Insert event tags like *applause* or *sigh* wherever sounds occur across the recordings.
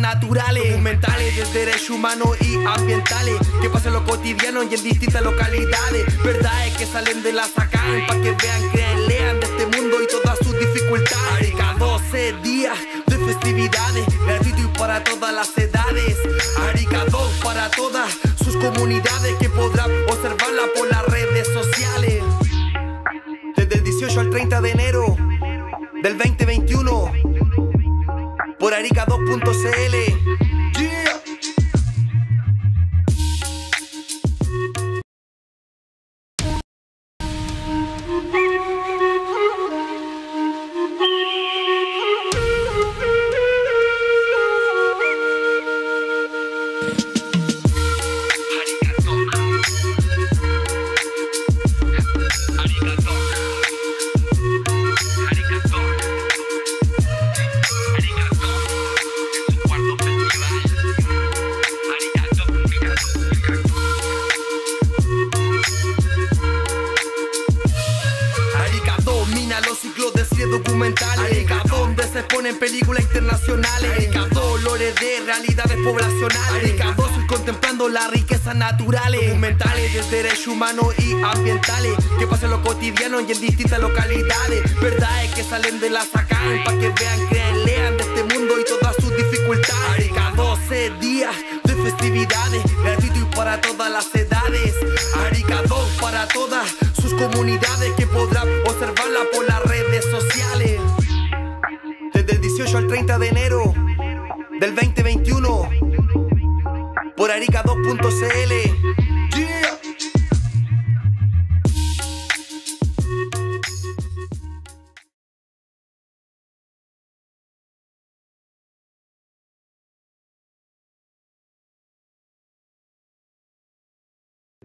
naturales, documentales de derechos humanos y ambientales, que pasa lo cotidiano y en distintas localidades. Verdad es que salen de la sacan para que vean, crean, lean de este mundo y todas sus dificultades. Arica 12 días de festividades, gratuito y para todas las edades. Arica 2 para todas sus comunidades que podrán observarla por las redes sociales. Desde el 18 al 30 de enero del 2021. Erika 2.cl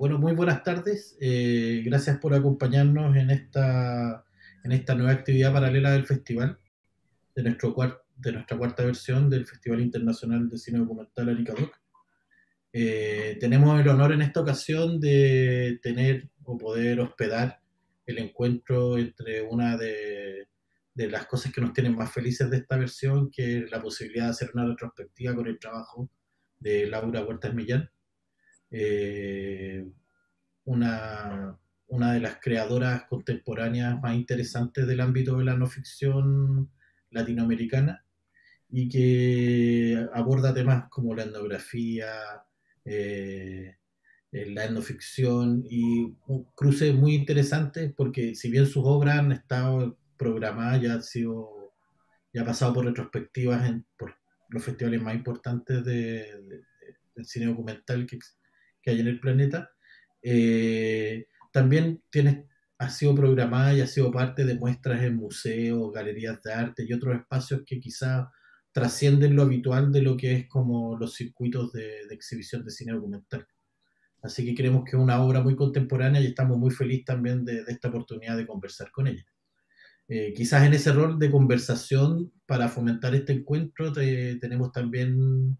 Bueno, muy buenas tardes. Eh, gracias por acompañarnos en esta, en esta nueva actividad paralela del festival, de, nuestro de nuestra cuarta versión del Festival Internacional de Cine Documental Doc. Eh, tenemos el honor en esta ocasión de tener o poder hospedar el encuentro entre una de, de las cosas que nos tienen más felices de esta versión, que es la posibilidad de hacer una retrospectiva con el trabajo de Laura Huertas Millán eh, una, de las creadoras contemporáneas más interesantes del ámbito de la no ficción latinoamericana y que aborda temas como la etnografía, eh, eh la etnoficción y un cruce muy interesante, porque si bien sus obras han estado programadas, ya han sido ya ha pasado por retrospectivas en, los festivales más importantes del cine documental que, que hay en el planeta, eh, también tiene ha sido programada y ha sido parte de muestras en museos, galerías de arte y otros espacios que quizá trascienden lo habitual de lo que es como los circuitos de, exhibición de cine documental. Así que creemos que es una obra muy contemporánea y estamos muy felices también de, esta oportunidad de conversar con ella. Eh, quizás en ese rol de conversación para fomentar este encuentro tenemos también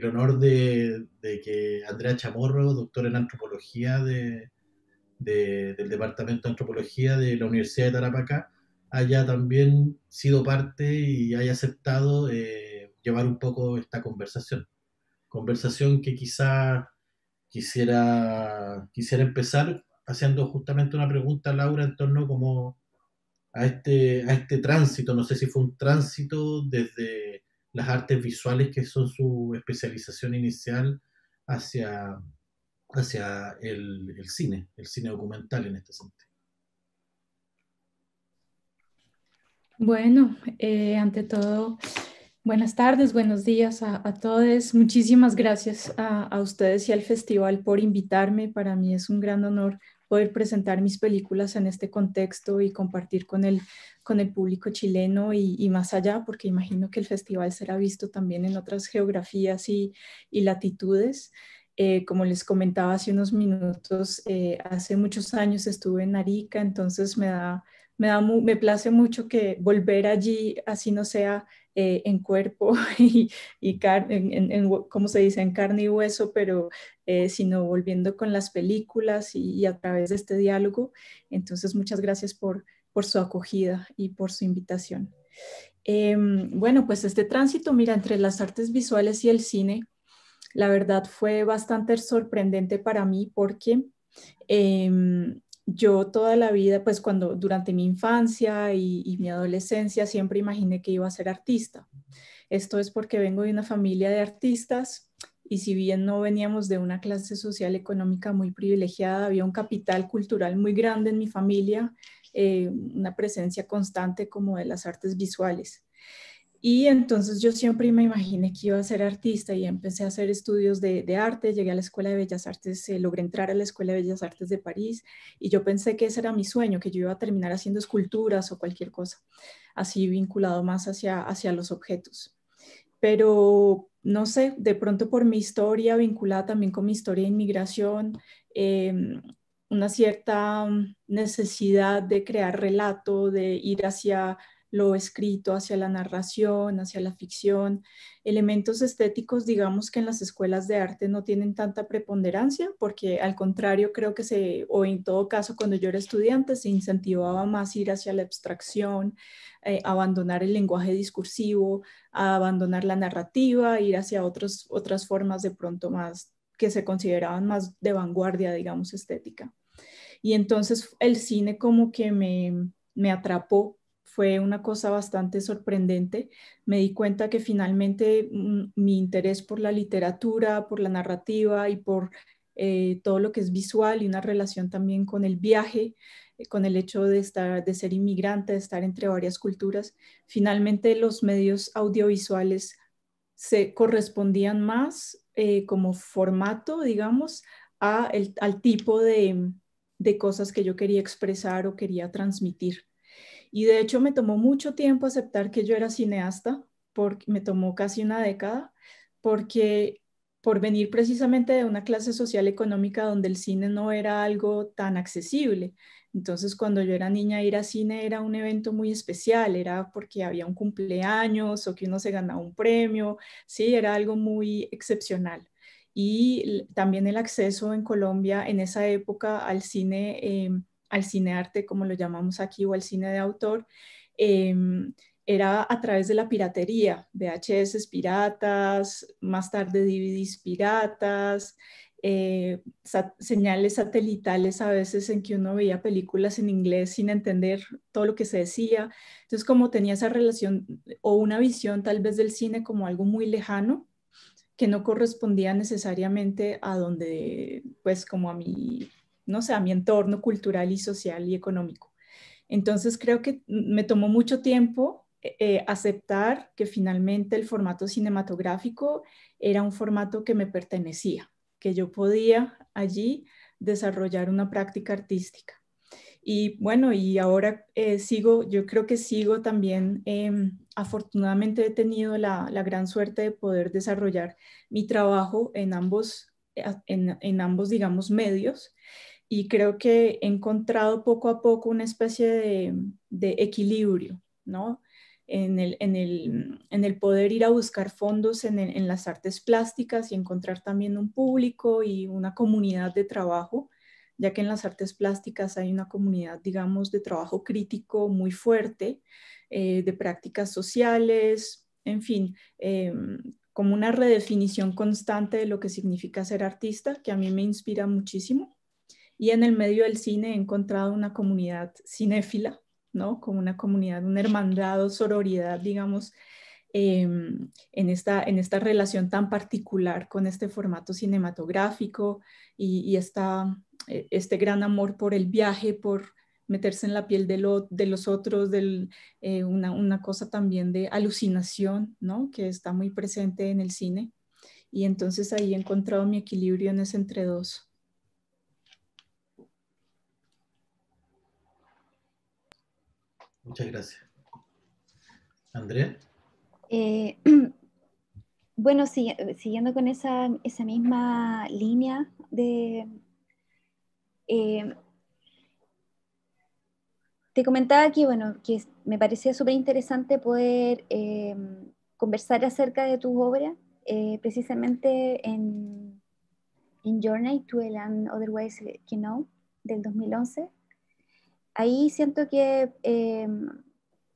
el honor de, que Andrea Chamorro, doctor en antropología del Departamento de Antropología de la Universidad de Tarapacá, haya también sido parte y haya aceptado eh, llevar un poco esta conversación. Conversación que quizá quisiera, quisiera empezar haciendo justamente una pregunta a Laura en torno como a este, a este tránsito, no sé si fue un tránsito desde las artes visuales que son su especialización inicial hacia, hacia el, cine, el cine documental en este sentido. Bueno, eh, ante todo, buenas tardes, buenos días a, todos. Muchísimas gracias a, a, ustedes y al festival por invitarme. Para mí es un gran honor poder presentar mis películas en este contexto y compartir con el, con el público chileno y, más allá, porque imagino que el festival será visto también en otras geografías y, latitudes. Eh, como les comentaba hace unos minutos, eh, hace muchos años estuve en Arica, entonces me da, me da, me place mucho que volver allí, así no sea eh, en cuerpo *laughs* y, y en, como se dice, en carne y hueso, pero eh, sino volviendo con las películas y, a través de este diálogo. Entonces, muchas gracias por, por su acogida y por su invitación. Em, bueno, pues este tránsito, mira, entre las artes visuales y el cine, la verdad fue bastante sorprendente para mí porque... Eh, yo toda la vida, pues cuando durante mi infancia y, mi adolescencia siempre imaginé que iba a ser artista. Esto es porque vengo de una familia de artistas y si bien no veníamos de una clase social económica muy privilegiada, había un capital cultural muy grande en mi familia, eh, una presencia constante como de las artes visuales. Y entonces yo siempre me imaginé que iba a ser artista y empecé a hacer estudios de, arte, llegué a la Escuela de Bellas Artes, eh, logré entrar a la Escuela de Bellas Artes de París y yo pensé que ese era mi sueño, que yo iba a terminar haciendo esculturas o cualquier cosa, así vinculado más hacia, hacia los objetos. Pero no sé, de pronto por mi historia vinculada también con mi historia de inmigración, em, una cierta mm, necesidad de crear relato, de ir hacia lo escrito hacia la narración, hacia la ficción, elementos estéticos, digamos que en las escuelas de arte no tienen tanta preponderancia, porque al contrario creo que se, o en todo caso cuando yo era estudiante, se incentivaba más ir hacia la abstracción, eh, abandonar el lenguaje discursivo, abandonar la narrativa, ir hacia otros, otras formas de pronto más que se consideraban más de vanguardia, digamos, estética. Y entonces el cine como que me, me atrapó fue una cosa bastante sorprendente. Me di cuenta que finalmente mm, mi interés por la literatura, por la narrativa y por eh, todo lo que es visual y una relación también con el viaje, eh, con el hecho de, estar, de ser inmigrante, de estar entre varias culturas, finalmente los medios audiovisuales se correspondían más eh, como formato, digamos, al tipo de cosas que yo quería expresar o quería transmitir. Y de hecho me tomó mucho tiempo aceptar que yo era cineasta, porque me tomó casi una década, porque por venir precisamente de una clase social económica donde el cine no era algo tan accesible. Entonces, cuando yo era niña, ir a cine era un evento muy especial, era porque había un cumpleaños o que uno se ganaba un premio, sí, era algo muy excepcional. Y también el acceso en Colombia en esa época al cine em, al cine arte, como lo llamamos aquí, o al cine de autor, em, era a través de la piratería, VHS piratas, más tarde DVDs piratas, eh, señales satelitales a veces en que uno veía películas en inglés sin entender todo lo que se decía. Entonces, como tenía esa relación o una visión tal vez del cine como algo muy lejano, que no correspondía necesariamente a donde, pues como a mi no sé, a mi entorno cultural y social y económico. Entonces creo que me tomó mucho tiempo eh, eh, aceptar que finalmente el formato cinematográfico era un formato que me pertenecía, que yo podía allí desarrollar una práctica artística. Y bueno, y ahora eh, sigo, yo creo que sigo también, em, afortunadamente he tenido la, gran suerte de poder desarrollar mi trabajo en ambos, en ambos, digamos, medios y creo que he encontrado poco a poco una especie de, equilibrio, ¿no? En el, poder ir a buscar fondos en, las artes plásticas y encontrar también un público y una comunidad de trabajo, ya que en las artes plásticas hay una comunidad, digamos, de trabajo crítico muy fuerte, eh, de prácticas sociales, en fin, eh, como una redefinición constante de lo que significa ser artista, que a mí me inspira muchísimo. Y en el medio del cine he encontrado una comunidad cinéfila, ¿no? Como una comunidad, un hermandad o sororidad, digamos, em, en, esta, en esta relación tan particular con este formato cinematográfico y, esta, e, este gran amor por el viaje, por meterse en la piel de, de los otros, del, eh, una, una, cosa también de alucinación, ¿no? Que está muy presente en el cine. Y entonces ahí he encontrado mi equilibrio en ese entre dos. Muchas gracias. Andrea. Eh, *clears throat* bueno, siguiendo con esa, misma línea de... Eh, te comentaba que, bueno, que me parecía súper interesante poder eh, conversar acerca de tus obra, precisamente en, Journey to a Land Otherwise que Know del 2011, ahí siento que em,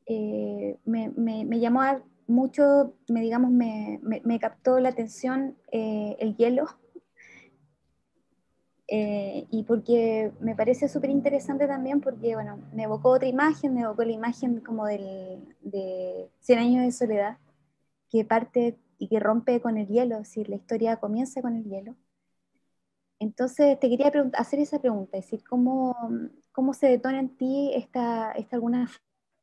eh, me, llamó mucho, me, digamos, me, captó la atención eh, el hielo. Eh, y porque me parece súper interesante también porque, bueno, me evocó otra imagen, me evocó la imagen como del, de 100 años de soledad, que parte y que rompe con el hielo, es decir, la historia comienza con el hielo. Entonces te quería hacer esa pregunta, es decir, ¿cómo, ¿Cómo se detona en ti esta, alguna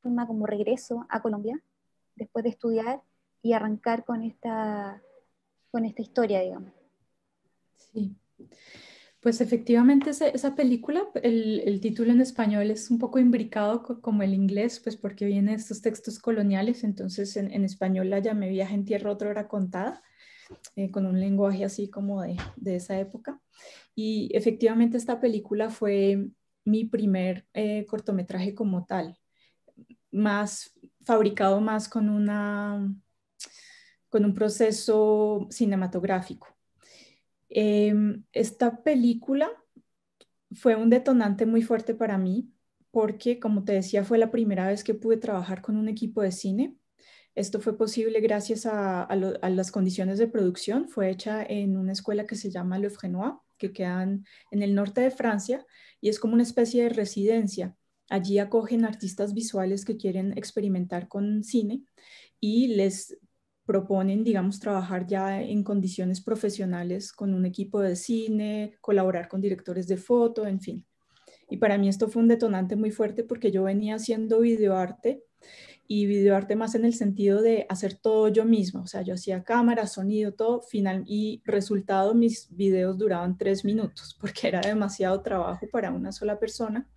forma como regreso a Colombia después de estudiar y arrancar con esta, con esta historia, digamos? Sí. Pues efectivamente esa, película, el, título en español es un poco imbricado como el inglés, pues porque viene de estos textos coloniales, entonces en, español la llamé Viaje en Tierra otra hora contada, eh, con un lenguaje así como de, de, esa época. Y efectivamente esta película fue mi primer eh, cortometraje como tal, más fabricado más con, una, con un proceso cinematográfico. Em, esta película fue un detonante muy fuerte para mí porque, como te decía, fue la primera vez que pude trabajar con un equipo de cine. Esto fue posible gracias a, las condiciones de producción. Fue hecha en una escuela que se llama Le Frenois que quedan en el norte de Francia y es como una especie de residencia. Allí acogen artistas visuales que quieren experimentar con cine y les proponen, digamos, trabajar ya en condiciones profesionales con un equipo de cine, colaborar con directores de foto, en fin. Y para mí esto fue un detonante muy fuerte porque yo venía haciendo videoarte y videoarte más en el sentido de hacer todo yo mismo O sea, yo hacía cámara, sonido, todo, final y resultado, mis videos duraban tres minutos *laughs* porque era demasiado trabajo para una sola persona.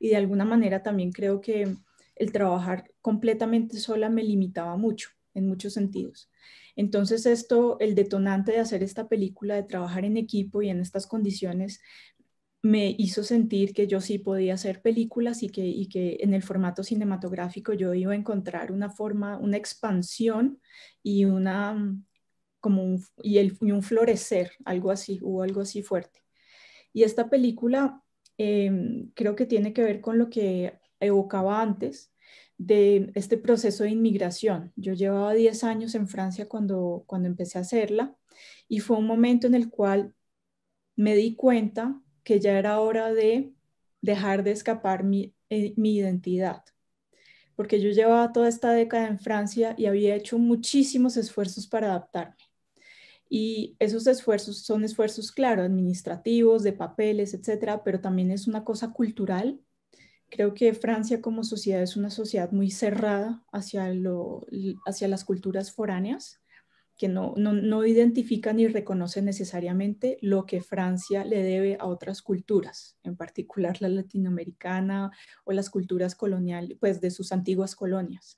Y de alguna manera también creo que el trabajar completamente sola me limitaba mucho en muchos sentidos. Entonces esto, el detonante de hacer esta película, de trabajar en equipo y en estas condiciones, me hizo sentir que yo sí podía hacer películas y que, que en el formato cinematográfico yo iba a encontrar una forma, una expansión y, una, mm, como un, un florecer, algo así, hubo algo así fuerte. Y esta película em, creo que tiene que ver con lo que evocaba antes de este proceso de inmigración. Yo llevaba 10 años en Francia cuando, cuando empecé a hacerla y fue un momento en el cual me di cuenta que ya era hora de dejar de escapar eh, mi, identidad, porque yo llevaba toda esta década en Francia y había hecho muchísimos esfuerzos para adaptarme. Y esos esfuerzos son esfuerzos, claro, administrativos, de papeles, etcétera, pero también es una cosa cultural. Creo que Francia como sociedad es una sociedad muy cerrada hacia, hacia las culturas foráneas que no, no, identifica ni reconoce necesariamente lo que Francia le debe a otras culturas, en particular la latinoamericana o las culturas coloniales, pues de sus antiguas colonias.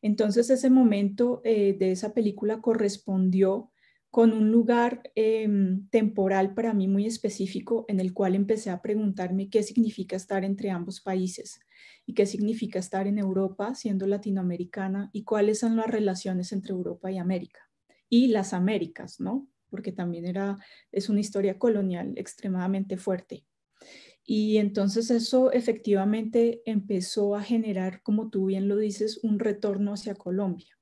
Entonces ese momento eh, de esa película correspondió con un lugar em, temporal para mí muy específico en el cual empecé a preguntarme qué significa estar entre ambos países y qué significa estar en Europa siendo latinoamericana y cuáles son las relaciones entre Europa y América y las Américas, ¿no? Porque también era, es una historia colonial extremadamente fuerte. Y entonces eso efectivamente empezó a generar, como tú bien lo dices, un retorno hacia Colombia.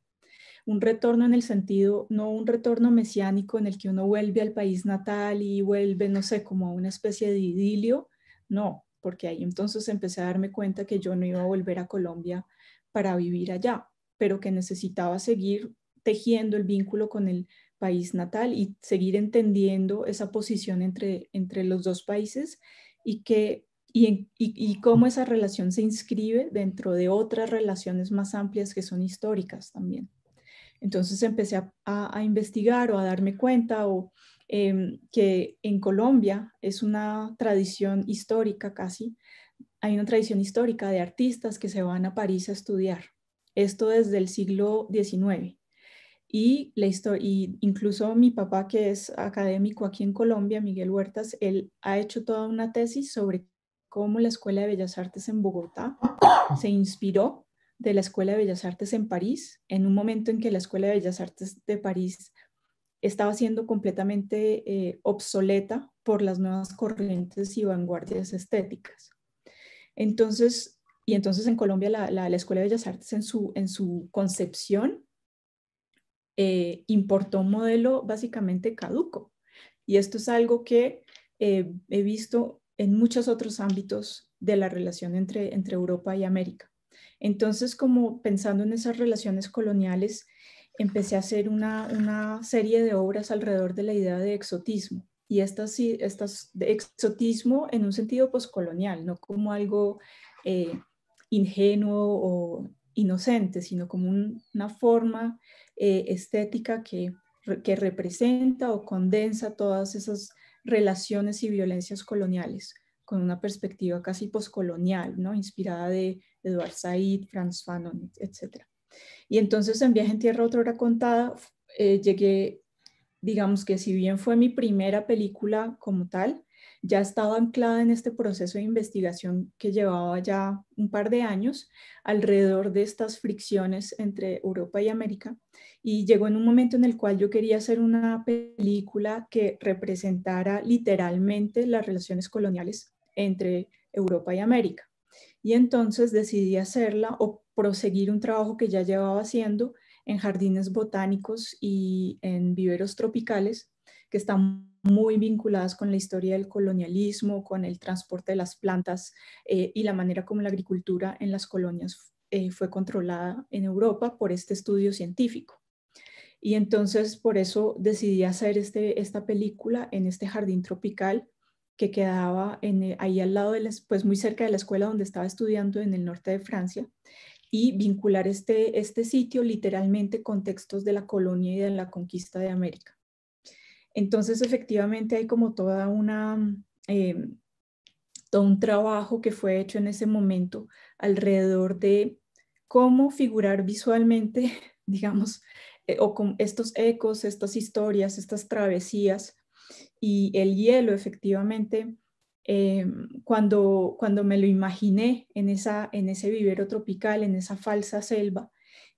Un retorno en el sentido, no un retorno mesiánico en el que uno vuelve al país natal y vuelve, no sé, como a una especie de idilio, no, porque ahí entonces empecé a darme cuenta que yo no iba a volver a Colombia para vivir allá, pero que necesitaba seguir tejiendo el vínculo con el país natal y seguir entendiendo esa posición entre, entre los dos países y, que, y, y, cómo esa relación se inscribe dentro de otras relaciones más amplias que son históricas también. Entonces empecé a, investigar o a darme cuenta o, em, que en Colombia es una tradición histórica casi, hay una tradición histórica de artistas que se van a París a estudiar. Esto desde el siglo XIX. Y la historia, y incluso mi papá, que es académico aquí en Colombia, Miguel Huertas, él ha hecho toda una tesis sobre cómo la Escuela de Bellas Artes en Bogotá se inspiró de la Escuela de Bellas Artes en París, en un momento en que la Escuela de Bellas Artes de París estaba siendo completamente eh, obsoleta por las nuevas corrientes y vanguardias estéticas. Entonces, y entonces en Colombia la, Escuela de Bellas Artes en su, en su concepción eh, importó un modelo básicamente caduco. Y esto es algo que eh, he visto en muchos otros ámbitos de la relación entre, entre Europa y América. Entonces, como pensando en esas relaciones coloniales, empecé a hacer una, serie de obras alrededor de la idea de exotismo y estas, estas de exotismo en un sentido poscolonial, no como algo eh, ingenuo o inocente, sino como una forma eh, estética que, representa o condensa todas esas relaciones y violencias coloniales con una perspectiva casi poscolonial, ¿no? inspirada de Eduard Said, Franz Fanon, etc. Y entonces en Viaje en Tierra, otra hora contada, eh, llegué, digamos que si bien fue mi primera película como tal, ya estaba anclada en este proceso de investigación que llevaba ya un par de años alrededor de estas fricciones entre Europa y América y llegó en un momento en el cual yo quería hacer una película que representara literalmente las relaciones coloniales entre Europa y América. Y entonces decidí hacerla o proseguir un trabajo que ya llevaba haciendo en jardines botánicos y en viveros tropicales que están muy vinculadas con la historia del colonialismo, con el transporte de las plantas eh, y la manera como la agricultura en las colonias eh, fue controlada en Europa por este estudio científico. Y entonces por eso decidí hacer este, esta película en este jardín tropical que quedaba en, eh, ahí al lado, de pues muy cerca de la escuela donde estaba estudiando en el norte de Francia, y vincular este, este sitio literalmente con textos de la colonia y de la conquista de América. Entonces, efectivamente, hay como toda una, mm, em, todo un trabajo que fue hecho en ese momento alrededor de cómo figurar visualmente, *laughs* digamos, eh, o con estos ecos, estas historias, estas travesías y el hielo, efectivamente. Em, cuando, cuando me lo imaginé en, esa, en ese vivero tropical, en esa falsa selva,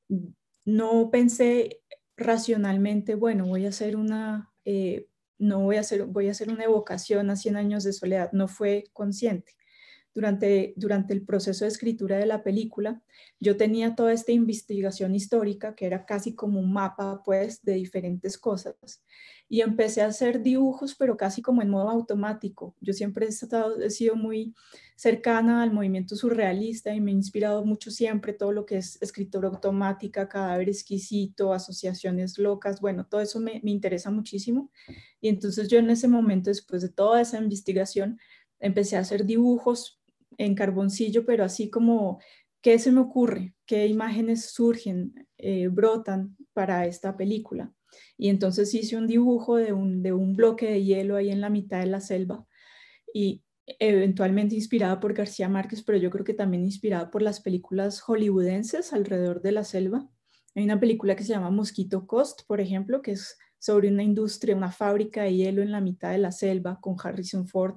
mm, no pensé racionalmente, bueno, voy a hacer una, eh, no voy a, hacer, voy a hacer una evocación a 100 años de soledad, no fue consciente durante, durante el proceso de escritura de la película, yo tenía toda esta investigación histórica que era casi como un mapa, pues, de diferentes cosas. Y empecé a hacer dibujos, pero casi como en modo automático. Yo siempre he, estado, sido muy cercana al movimiento surrealista y me ha inspirado mucho siempre todo lo que es escritura automática, cadáver exquisito, asociaciones locas, bueno, todo eso me, me interesa muchísimo. Y entonces yo en ese momento, después de toda esa investigación, empecé a hacer dibujos en carboncillo, pero así como, ¿qué se me ocurre? ¿Qué imágenes surgen, eh, brotan para esta película? Y entonces hice un dibujo de un, bloque de hielo ahí en la mitad de la selva y eventualmente inspirada por García Márquez, pero yo creo que también inspirada por las películas hollywoodenses alrededor de la selva. Hay una película que se llama Mosquito Coast, por ejemplo, que es sobre una industria, una fábrica de hielo en la mitad de la selva con Harrison Ford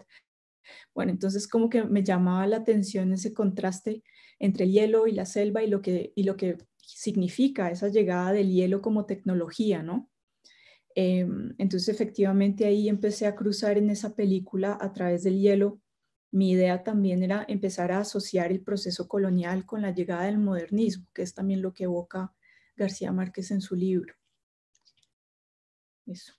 bueno, entonces como que me llamaba la atención ese contraste entre el hielo y la selva y lo que, y lo que significa esa llegada del hielo como tecnología, ¿no? Em, entonces efectivamente ahí empecé a cruzar en esa película a través del hielo. Mi idea también era empezar a asociar el proceso colonial con la llegada del modernismo, que es también lo que evoca García Márquez en su libro. Eso.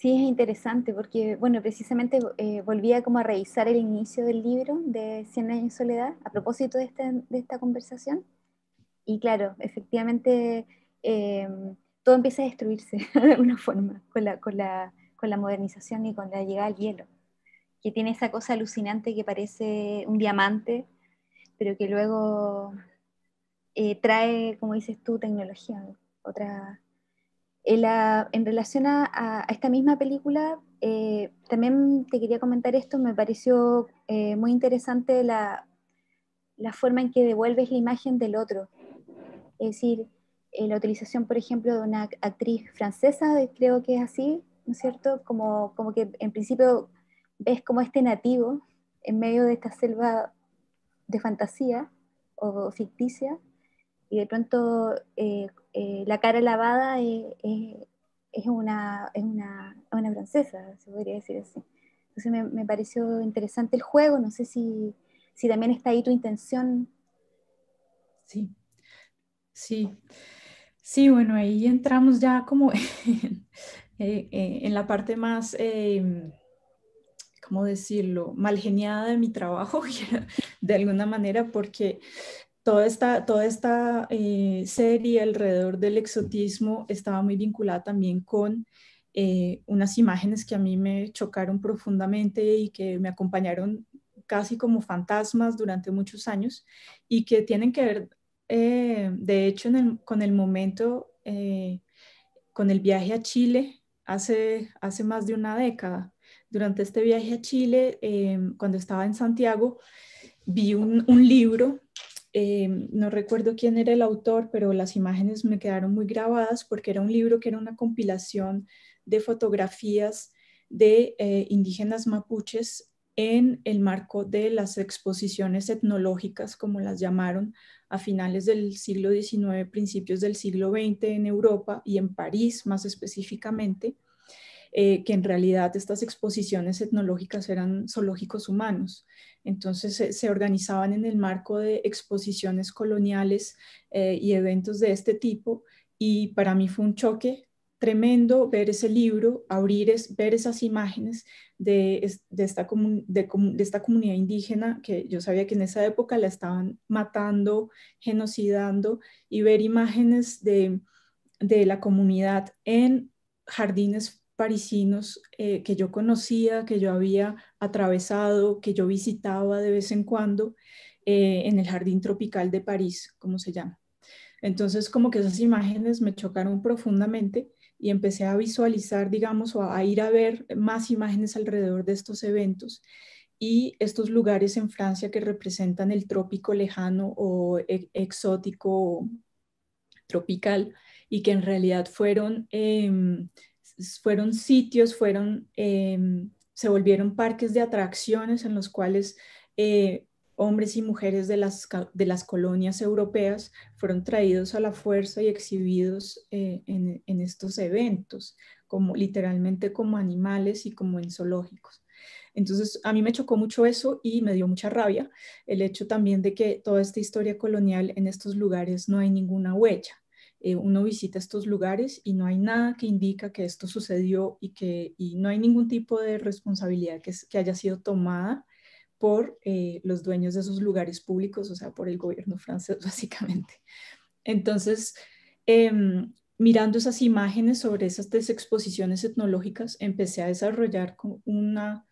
Sí, es interesante porque, bueno, precisamente eh, volvía como a revisar el inicio del libro de Cien años de soledad a propósito de esta, de esta conversación. Y claro, efectivamente, em, todo empieza a destruirse *laughs* de alguna forma con la, con, la, con la modernización y con la llegada al hielo, que tiene esa cosa alucinante que parece un diamante, pero que luego eh, trae, como dices tú, tecnología, otra en, relación a, esta misma película, eh, también te quería comentar esto, me pareció eh, muy interesante la, forma en que devuelves la imagen del otro. Es decir, eh, la utilización, por ejemplo, de una actriz francesa, creo que es así, ¿no es cierto? Como, como que en principio ves como este nativo en medio de esta selva de fantasía o ficticia, y de pronto eh, la cara lavada es una, una, francesa, se podría decir así. Entonces me, pareció interesante el juego, no sé si, también está ahí tu intención. Sí, sí. Sí, bueno, ahí entramos ya como *laughs* eh, eh, en, la parte más, em, ¿cómo decirlo?, malgeniada de mi trabajo, *laughs* de alguna manera, porque toda esta, toda esta eh, serie alrededor del exotismo estaba muy vinculada también con eh, unas imágenes que a mí me chocaron profundamente y que me acompañaron casi como fantasmas durante muchos años y que tienen que ver, eh, de hecho, con el momento, con el viaje a Chile hace, hace más de una década. Durante este viaje a Chile, cuando estaba en Santiago, vi un, un libro Em, no recuerdo quién era el autor, pero las imágenes me quedaron muy grabadas porque era un libro que era una compilación de fotografías de eh, indígenas mapuches en el marco de las exposiciones etnológicas, como las llamaron, a finales del siglo XIX, principios del siglo XX en Europa y en París más específicamente. Eh, que en realidad estas exposiciones etnológicas eran zoológicos humanos. Entonces se, organizaban en el marco de exposiciones coloniales eh, y eventos de este tipo y para mí fue un choque tremendo ver ese libro, abrir, es, ver esas imágenes de, esta esta comunidad indígena que yo sabía que en esa época la estaban matando, genocidando, y ver imágenes de, de la comunidad en jardines parisinos eh, que yo conocía, que yo había atravesado, que yo visitaba de vez en cuando eh, en el Jardín Tropical de París, como se llama. Entonces, como que esas imágenes me chocaron profundamente y empecé a visualizar, digamos, o a ir a ver más imágenes alrededor de estos eventos y estos lugares en Francia que representan el trópico lejano o e-, exótico tropical y que en realidad fueron em, fueron sitios, fueron, em, se volvieron parques de atracciones en los cuales eh, hombres y mujeres de las, colonias europeas fueron traídos a la fuerza y exhibidos eh, en, estos eventos, como literalmente como animales y como en zoológicos. Entonces, a mí me chocó mucho eso y me dio mucha rabia el hecho también de que toda esta historia colonial en estos lugares no hay ninguna huella. Eh, uno visita estos lugares y no hay nada que indica que esto sucedió y que no hay ningún tipo de responsabilidad que, haya sido tomada por eh, los dueños de esos lugares públicos, o sea, por el gobierno francés *laughs* básicamente. Entonces, em, mirando esas imágenes sobre esas exposiciones etnológicas, empecé a desarrollar una,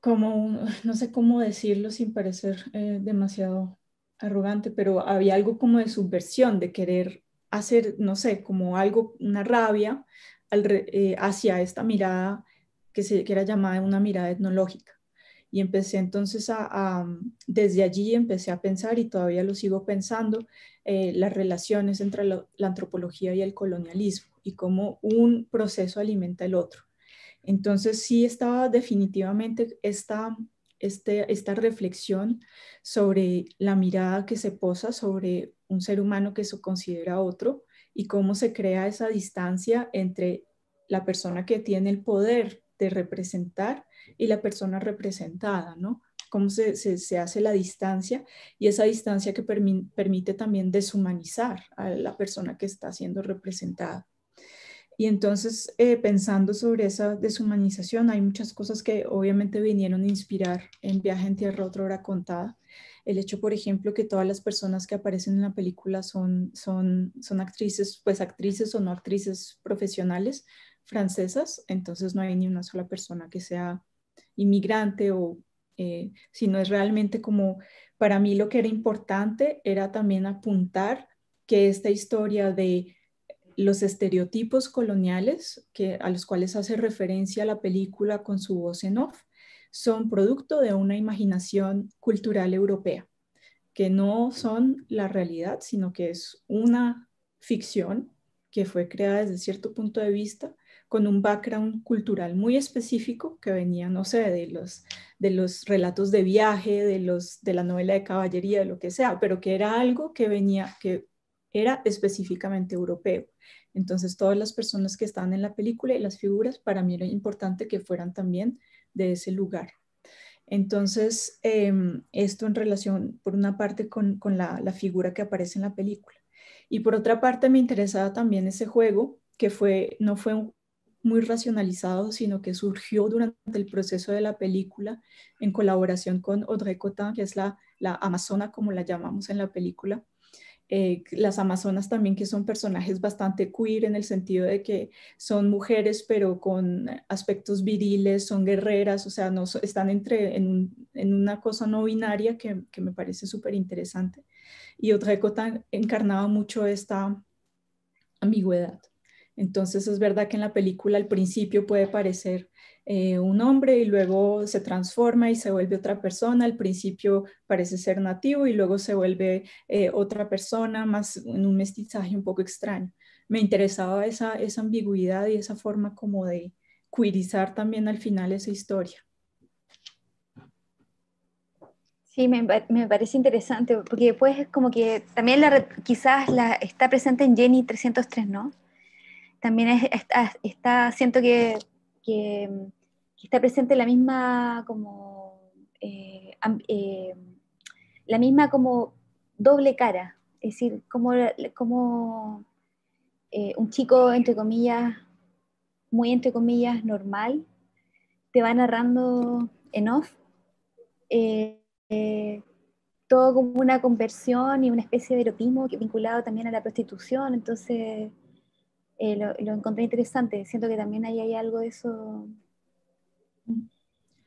como, *laughs* no sé cómo decirlo sin parecer eh, demasiado arrogante, pero había algo como de subversión, de querer hacer, no sé, como algo, una rabia eh, hacia esta mirada que, se, que era llamada una mirada etnológica. Y empecé entonces a, desde allí empecé a pensar y todavía lo sigo pensando, eh, las relaciones entre la, la antropología y el colonialismo y cómo un proceso alimenta el otro. Entonces sí estaba definitivamente esta este, esta reflexión sobre la mirada que se posa sobre un ser humano que se considera otro y cómo se crea esa distancia entre la persona que tiene el poder de representar y la persona representada, ¿no? Cómo se, hace la distancia y esa distancia que permite también deshumanizar a la persona que está siendo representada. Y entonces, eh, pensando sobre esa deshumanización, hay muchas cosas que obviamente vinieron a inspirar en Viaje en Tierra, otra hora contada. El hecho, por ejemplo, que todas las personas que aparecen en la película son, son, son actrices, pues actrices o no actrices profesionales francesas, entonces no hay ni una sola persona que sea inmigrante o eh, no es realmente como para mí lo que era importante era también apuntar que esta historia de los estereotipos coloniales que, a los cuales hace referencia la película con su voz en off son producto de una imaginación cultural europea, que no son la realidad, sino que es una ficción que fue creada desde cierto punto de vista con un background cultural muy específico que venía, no sé, de los, de los relatos de viaje, de, los, de la novela de caballería, de lo que sea, pero que era algo que venía, que era específicamente europeo. Entonces, todas las personas que estaban en la película y las figuras, para mí era importante que fueran también de ese lugar. Entonces, em, esto en relación, por una parte, con, la, figura que aparece en la película. Y por otra parte, me interesaba también ese juego, que fue, no fue muy racionalizado, sino que surgió durante el proceso de la película en colaboración con Audrey Cotin, que es la amazona, como la llamamos en la película, eh, las Amazonas también, que son personajes bastante queer en el sentido de que son mujeres, pero con aspectos viriles, son guerreras, o sea, no, están entre, en, una cosa no binaria que, me parece súper interesante. Y Otreco encarnaba mucho esta ambigüedad. Entonces es verdad que en la película al principio puede parecer eh, un hombre y luego se transforma y se vuelve otra persona. Al principio parece ser nativo y luego se vuelve eh, otra persona, más en un mestizaje un poco extraño. Me interesaba esa, ambigüedad y esa forma como de cuirizar también al final esa historia. Sí, me, me, parece interesante, porque después pues es como que también la, quizás la, está presente en Jenny 303, ¿no? También está, siento que que, está presente la misma como eh, eh, la misma como doble cara, es decir, como, como eh, un chico entre comillas, muy entre comillas normal, te va narrando en off todo como una conversión y una especie de erotismo vinculado también a la prostitución, entonces eh, lo, encontré interesante. Siento que también ahí hay algo de eso.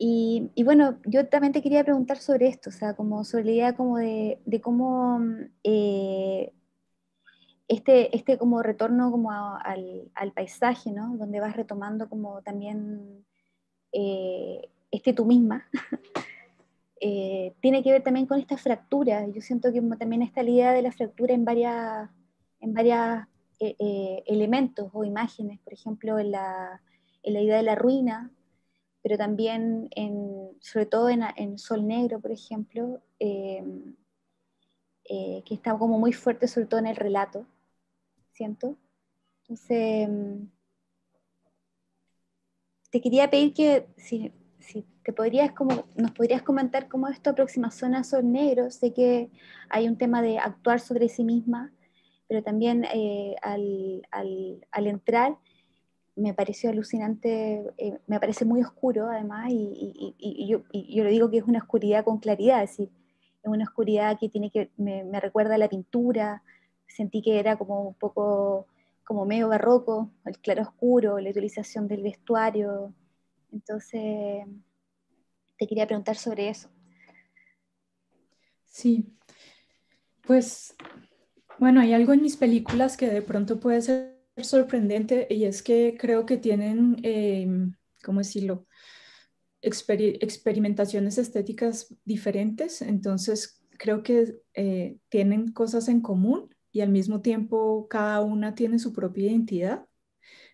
Y, bueno, yo también te quería preguntar sobre esto, o sea, como sobre la idea como de, de cómo eh, este, este como retorno como al, al, paisaje, ¿no? Donde vas retomando como también eh, este tú misma, *laughs* tiene que ver también con esta fractura. Yo siento que también está la idea de la fractura en varias, en varias eh, eh, elementos o imágenes, por ejemplo, en la, idea de la ruina, pero también, sobre todo en, en Sol Negro, por ejemplo, eh, que está como muy fuerte, sobre todo en el relato, ¿siento? Entonces, mm, te quería pedir que, si, te podrías como, nos podrías comentar cómo es tu aproximación a Sol Negro. Sé que hay un tema de actuar sobre sí misma, pero también eh, al, entrar me pareció alucinante, eh, me parece muy oscuro además, y, yo, y, digo que es una oscuridad con claridad, es decir, es una oscuridad que tiene que, me, recuerda a la pintura, sentí que era como un poco, como medio barroco, el claro oscuro, la utilización del vestuario, entonces te quería preguntar sobre eso. Sí, pues bueno, hay algo en mis películas que de pronto puede ser sorprendente y es que creo que tienen, em, ¿cómo decirlo? experimentaciones estéticas diferentes, entonces creo que eh, tienen cosas en común y al mismo tiempo cada una tiene su propia identidad.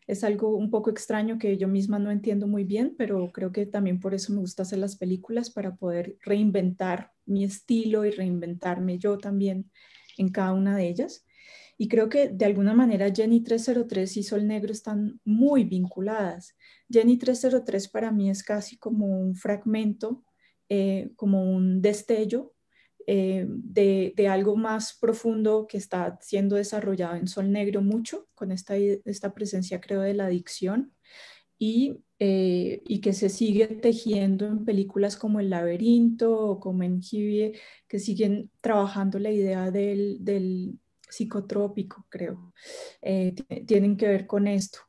Es algo un poco extraño que yo misma no entiendo muy bien, pero creo que también por eso me gusta hacer las películas, para poder reinventar mi estilo y reinventarme yo también en cada una de ellas. Y creo que de alguna manera Jenny 303 y Sol Negro están muy vinculadas. Jenny 303 para mí es casi como un fragmento, eh, como un destello eh, de, algo más profundo que está siendo desarrollado en Sol Negro mucho, con esta, esta presencia creo de la adicción eh, y, que se sigue tejiendo en películas como El laberinto o como en que siguen trabajando la idea del, psicotrópico, creo. Eh, tienen que ver con esto.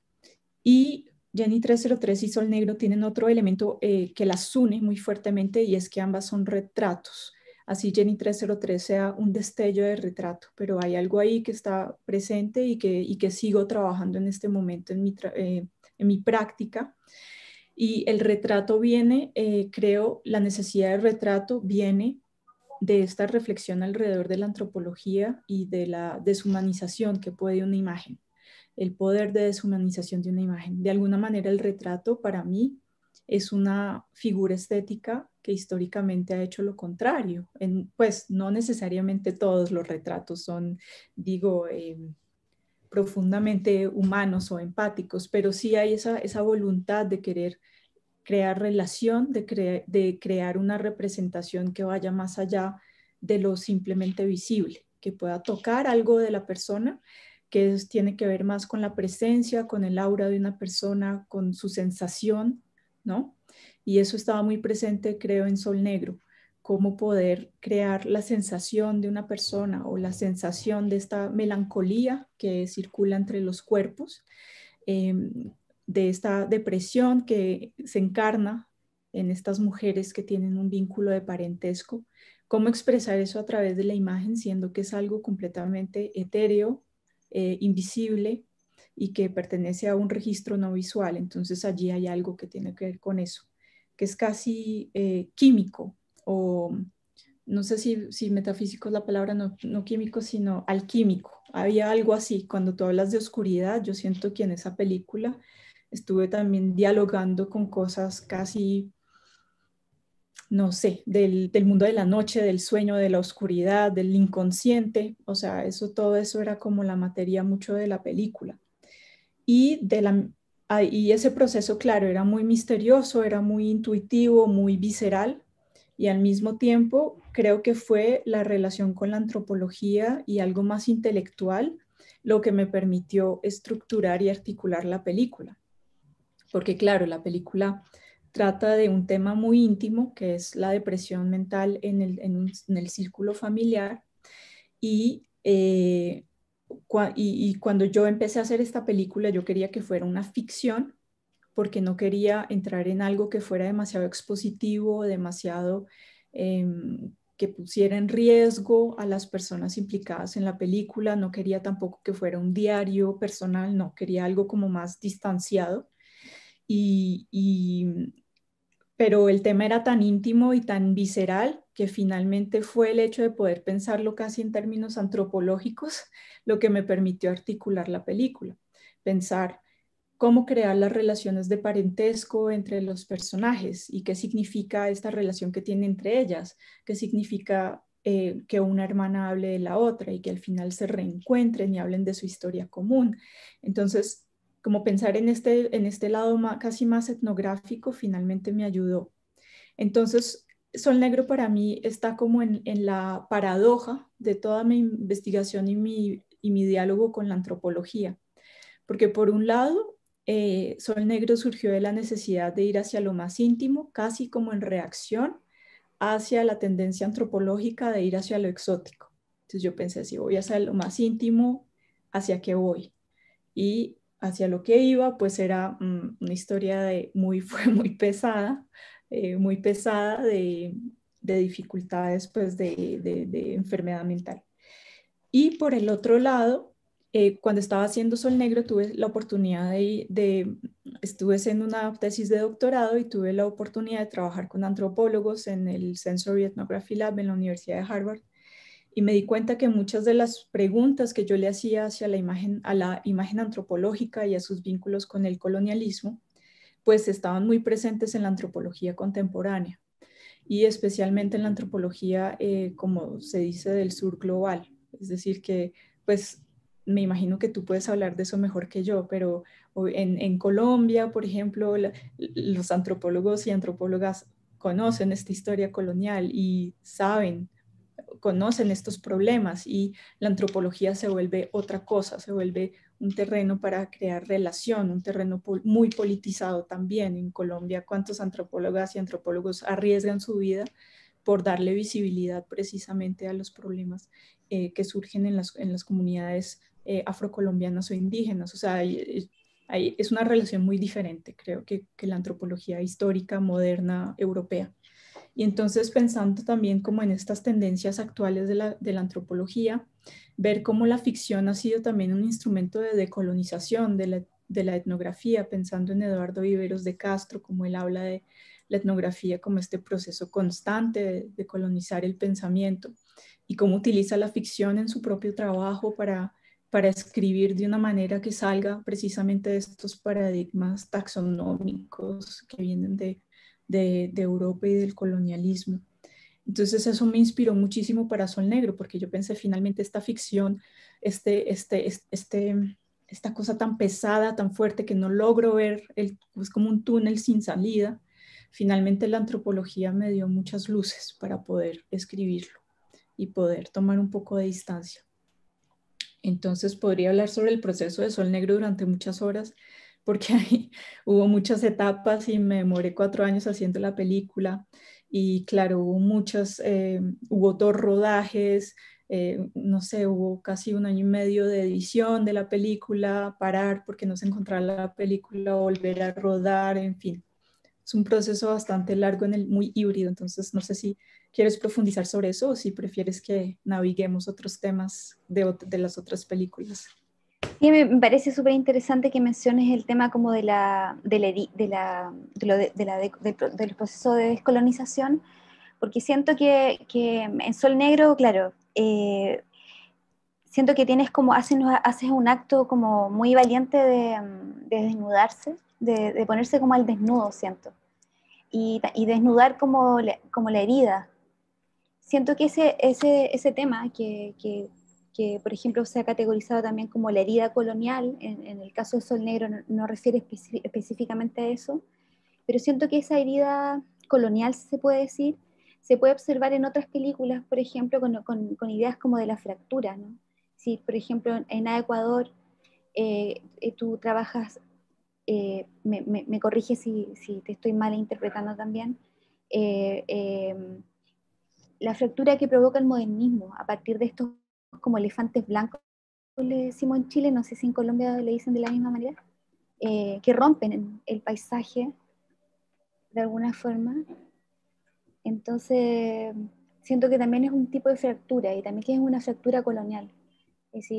Y Jenny 303 y Sol Negro tienen otro elemento eh, que las une muy fuertemente y es que ambas son retratos. Así Jenny 303 sea un destello de retrato, pero hay algo ahí que está presente y que, y que sigo trabajando en este momento en mi, eh, en mi práctica. Y el retrato viene, eh, creo, la necesidad de retrato viene de esta reflexión alrededor de la antropología y de la deshumanización que puede una imagen, el poder de deshumanización de una imagen. De alguna manera el retrato para mí es una figura estética que históricamente ha hecho lo contrario. En, pues no necesariamente todos los retratos son, digo, eh, profundamente humanos o empáticos, pero sí hay esa, voluntad de querer crear relación, de, de crear una representación que vaya más allá de lo simplemente visible, que pueda tocar algo de la persona, que tiene que ver más con la presencia, con el aura de una persona, con su sensación, ¿no? Y eso estaba muy presente, creo, en Sol Negro cómo poder crear la sensación de una persona o la sensación de esta melancolía que circula entre los cuerpos, em, de esta depresión que se encarna en estas mujeres que tienen un vínculo de parentesco, cómo expresar eso a través de la imagen, siendo que es algo completamente etéreo, eh, invisible y que pertenece a un registro no visual. Entonces allí hay algo que tiene que ver con eso, que es casi eh, químico, o no sé si, metafísico es la palabra, no, químico, sino alquímico. Había algo así. Cuando tú hablas de oscuridad, yo siento que en esa película estuve también dialogando con cosas casi, no sé, del, mundo de la noche, del sueño, de la oscuridad, del inconsciente. O sea, eso, todo eso era como la materia mucho de la película. Y de la, y ese proceso, claro, era muy misterioso, era muy intuitivo, muy visceral, y al mismo tiempo creo que fue la relación con la antropología y algo más intelectual lo que me permitió estructurar y articular la película. Porque claro, la película trata de un tema muy íntimo que es la depresión mental en el, círculo familiar eh, y, y cuando yo empecé a hacer esta película yo quería que fuera una ficción porque no quería entrar en algo que fuera demasiado expositivo, demasiado em, que pusiera en riesgo a las personas implicadas en la película, no quería tampoco que fuera un diario personal, no, quería algo como más distanciado. y, pero el tema era tan íntimo y tan visceral que finalmente fue el hecho de poder pensarlo casi en términos antropológicos *laughs* lo que me permitió articular la película, pensar cómo crear las relaciones de parentesco entre los personajes y qué significa esta relación que tienen entre ellas, qué significa eh, que una hermana hable de la otra y que al final se reencuentren y hablen de su historia común. Entonces, como pensar en este, en este lado casi más etnográfico finalmente me ayudó. Entonces, Sol Negro para mí está como en, en la paradoja de toda mi investigación y mi, y mi diálogo con la antropología. Porque por un lado eh, Sol Negro surgió de la necesidad de ir hacia lo más íntimo, casi como en reacción hacia la tendencia antropológica de ir hacia lo exótico. Entonces yo pensé, si voy hacia lo más íntimo, ¿hacia qué voy? Y hacia lo que iba, pues era mm, una historia muy, *laughs* fue muy pesada, eh, muy pesada de, dificultades pues de enfermedad mental. Y por el otro lado, eh, cuando estaba haciendo Sol Negro tuve la oportunidad de, estuve haciendo una tesis de doctorado y tuve la oportunidad de trabajar con antropólogos en el Sensory Ethnography Lab en la Universidad de Harvard y me di cuenta que muchas de las preguntas que yo le hacía hacia la imagen, a la imagen antropológica y a sus vínculos con el colonialismo, pues estaban muy presentes en la antropología contemporánea y especialmente en la antropología, eh, como se dice, del sur global. Es decir, que pues me imagino que tú puedes hablar de eso mejor que yo, pero en, Colombia, por ejemplo, los antropólogos y antropólogas conocen esta historia colonial y saben, conocen estos problemas y la antropología se vuelve otra cosa, se vuelve un terreno para crear relación, un terreno muy politizado también. En Colombia, ¿cuántos antropólogas y antropólogos arriesgan su vida por darle visibilidad precisamente a los problemas eh, que surgen en las, en las comunidades eh, afrocolombianas o indígenas. O sea, es una relación muy diferente, creo, que, la antropología histórica, moderna, europea. Y entonces pensando también como en estas tendencias actuales de la, antropología, ver cómo la ficción ha sido también un instrumento de decolonización de la, de la, etnografía, pensando en Eduardo Viveros de Castro, como él habla de la etnografía como este proceso constante de colonizar el pensamiento y cómo utiliza la ficción en su propio trabajo para para escribir de una manera que salga precisamente de estos paradigmas taxonómicos que vienen de, Europa y del colonialismo. Entonces eso me inspiró muchísimo para Sol Negro, porque yo pensé finalmente esta ficción, este, este, este, esta cosa tan pesada, tan fuerte, que no logro ver, es pues, como un túnel sin salida, finalmente la antropología me dio muchas luces para poder escribirlo y poder tomar un poco de distancia. Entonces podría hablar sobre el proceso de sol negro durante muchas horas, porque *laughs* ahí hubo muchas etapas y me demoré cuatro años haciendo la película. Y claro, hubo muchas, eh, hubo dos rodajes, eh, no sé, hubo casi un año y medio de edición de la película, parar porque no se encontraba la película, volver a rodar, en fin. Es un proceso bastante largo, en el, muy híbrido, entonces no sé si ¿Quieres profundizar sobre eso o si prefieres que naviguemos otros temas de, de las otras películas? Sí, me parece súper interesante que menciones el tema como de la, de la, de de de, del proceso de descolonización, porque siento que, que en Sol Negro, claro, eh, siento que tienes como, haces, haces un acto como muy valiente de, desnudarse, de, de, ponerse como al desnudo, siento. Y, y desnudar como, como la herida, siento que ese, ese, tema que, por ejemplo, se ha categorizado también como la herida colonial, en, el caso de Sol Negro no, refiere específicamente a eso, pero siento que esa herida colonial, se puede decir, se puede observar en otras películas, por ejemplo, con, ideas como de la fractura, Si, por ejemplo, en A Ecuador eh, eh, tú trabajas, eh, me, me, corriges si, te estoy mal interpretando también, la fractura que provoca el modernismo a partir de estos como elefantes blancos, le decimos en Chile, no sé si en Colombia le dicen de la misma manera, eh, que rompen el paisaje de alguna forma. Entonces, siento que también es un tipo de fractura y también que es una fractura colonial. Es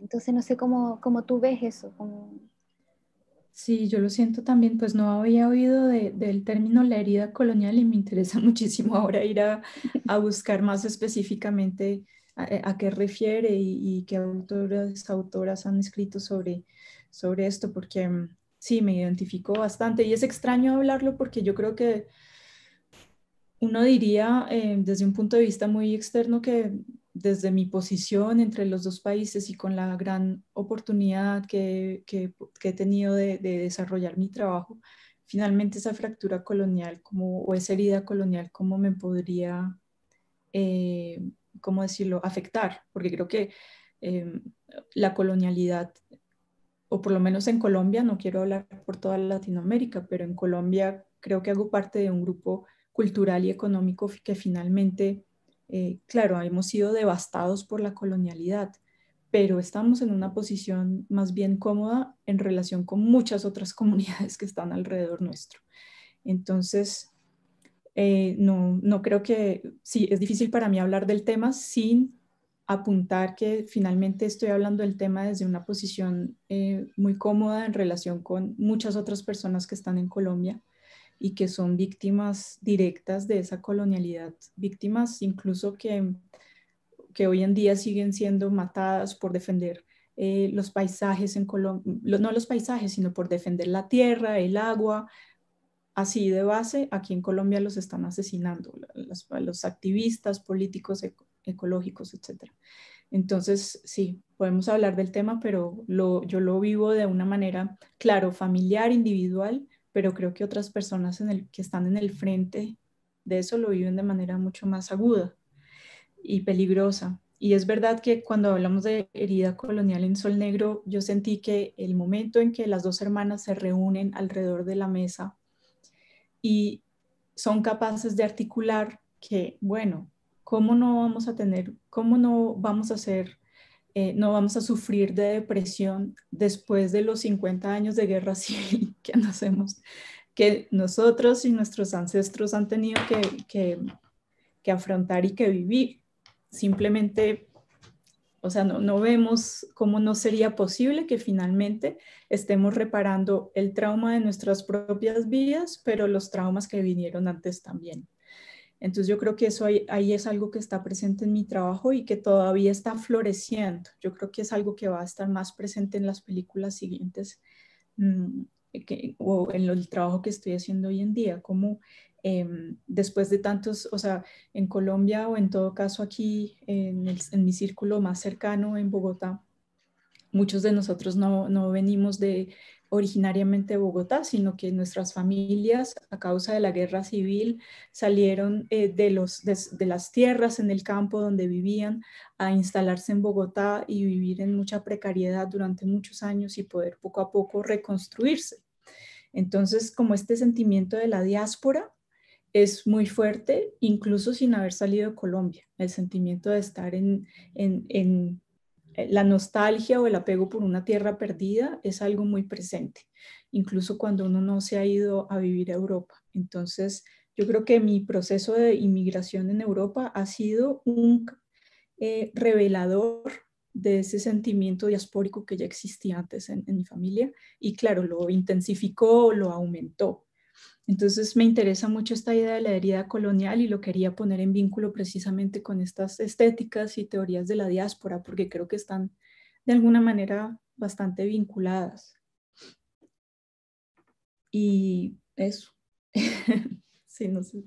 entonces no sé cómo, tú ves eso, Sí, yo lo siento también, pues no había oído del término la herida colonial y me interesa *laughs* muchísimo ahora ir a, buscar más específicamente a, eh, qué refiere y, qué autores, autoras han escrito sobre, sobre esto, porque mm, sí, me identifico bastante y es extraño hablarlo porque yo creo que uno diría eh, desde un punto de vista muy externo que desde mi posición entre los dos países y con la gran oportunidad que, he tenido de, desarrollar mi trabajo, finalmente esa fractura colonial como, o esa herida colonial, cómo me podría, eh, ¿cómo decirlo?, afectar, porque creo que em, la colonialidad, o por lo menos en Colombia, no quiero hablar por toda Latinoamérica, pero en Colombia creo que hago parte de un grupo cultural y económico que finalmente eh, claro, hemos sido devastados por la colonialidad, pero estamos en una posición más bien cómoda en relación con muchas otras *laughs* comunidades que están alrededor nuestro. Entonces, eh, no, creo que, sí, es difícil para mí hablar del tema sin apuntar que finalmente estoy hablando del tema desde una posición eh, muy cómoda en relación con muchas otras personas que están en Colombia y que son víctimas directas de esa colonialidad, víctimas incluso que, que hoy en día siguen siendo matadas por defender eh, los paisajes en Colombia, no los paisajes, sino por defender la tierra, el agua. Así de base, aquí en Colombia los están asesinando, los, activistas políticos, ecológicos, etc. Entonces, sí, podemos hablar del tema, pero yo lo vivo de una manera, claro, familiar, individual, pero creo que otras personas en el, que están en el frente de eso lo viven de manera mucho más aguda y peligrosa. Y es verdad que cuando hablamos de herida colonial en Sol Negro, yo sentí que el momento en que las dos hermanas se reúnen alrededor de la mesa y son capaces de articular que, bueno, ¿cómo no vamos a tener, cómo no vamos a ser eh, no vamos a sufrir de depresión después de los 50 años de guerra *laughs* civil que nacemos que nosotros y nuestros ancestros han tenido que, afrontar y que vivir. Simplemente, o sea, no, vemos cómo no sería posible que finalmente estemos reparando el trauma de nuestras propias vidas, pero los traumas que vinieron antes también. Entonces yo creo que eso ahí, es algo que está presente en mi trabajo y que todavía está floreciendo. Yo creo que es algo que va a estar más presente en las películas siguientes mm, o en el trabajo que estoy haciendo hoy en día, como em, después de tantos, o sea, en Colombia o en todo caso aquí en, mi círculo más cercano en Bogotá, muchos de nosotros no venimos de originariamente Bogotá, sino que nuestras familias a causa de la guerra civil salieron eh, de, los, las tierras en el campo donde vivían a instalarse en Bogotá y vivir en mucha precariedad durante muchos años y poder poco a poco reconstruirse. Entonces, como este sentimiento de la diáspora es muy fuerte, incluso sin haber salido de Colombia, el sentimiento de estar en, en eh, la nostalgia o el apego por una tierra perdida es algo muy presente, incluso cuando uno no se ha ido a vivir a Europa. Entonces, yo creo que mi proceso de inmigración en Europa ha sido un eh, revelador de ese sentimiento diaspórico que ya existía antes en, en mi familia y claro, lo intensificó, lo aumentó entonces me interesa mucho esta idea de la herida colonial y lo quería poner en vínculo precisamente con estas estéticas y teorías de la diáspora, porque creo que están de alguna manera bastante vinculadas. Y eso. *laughs* sí, no sé.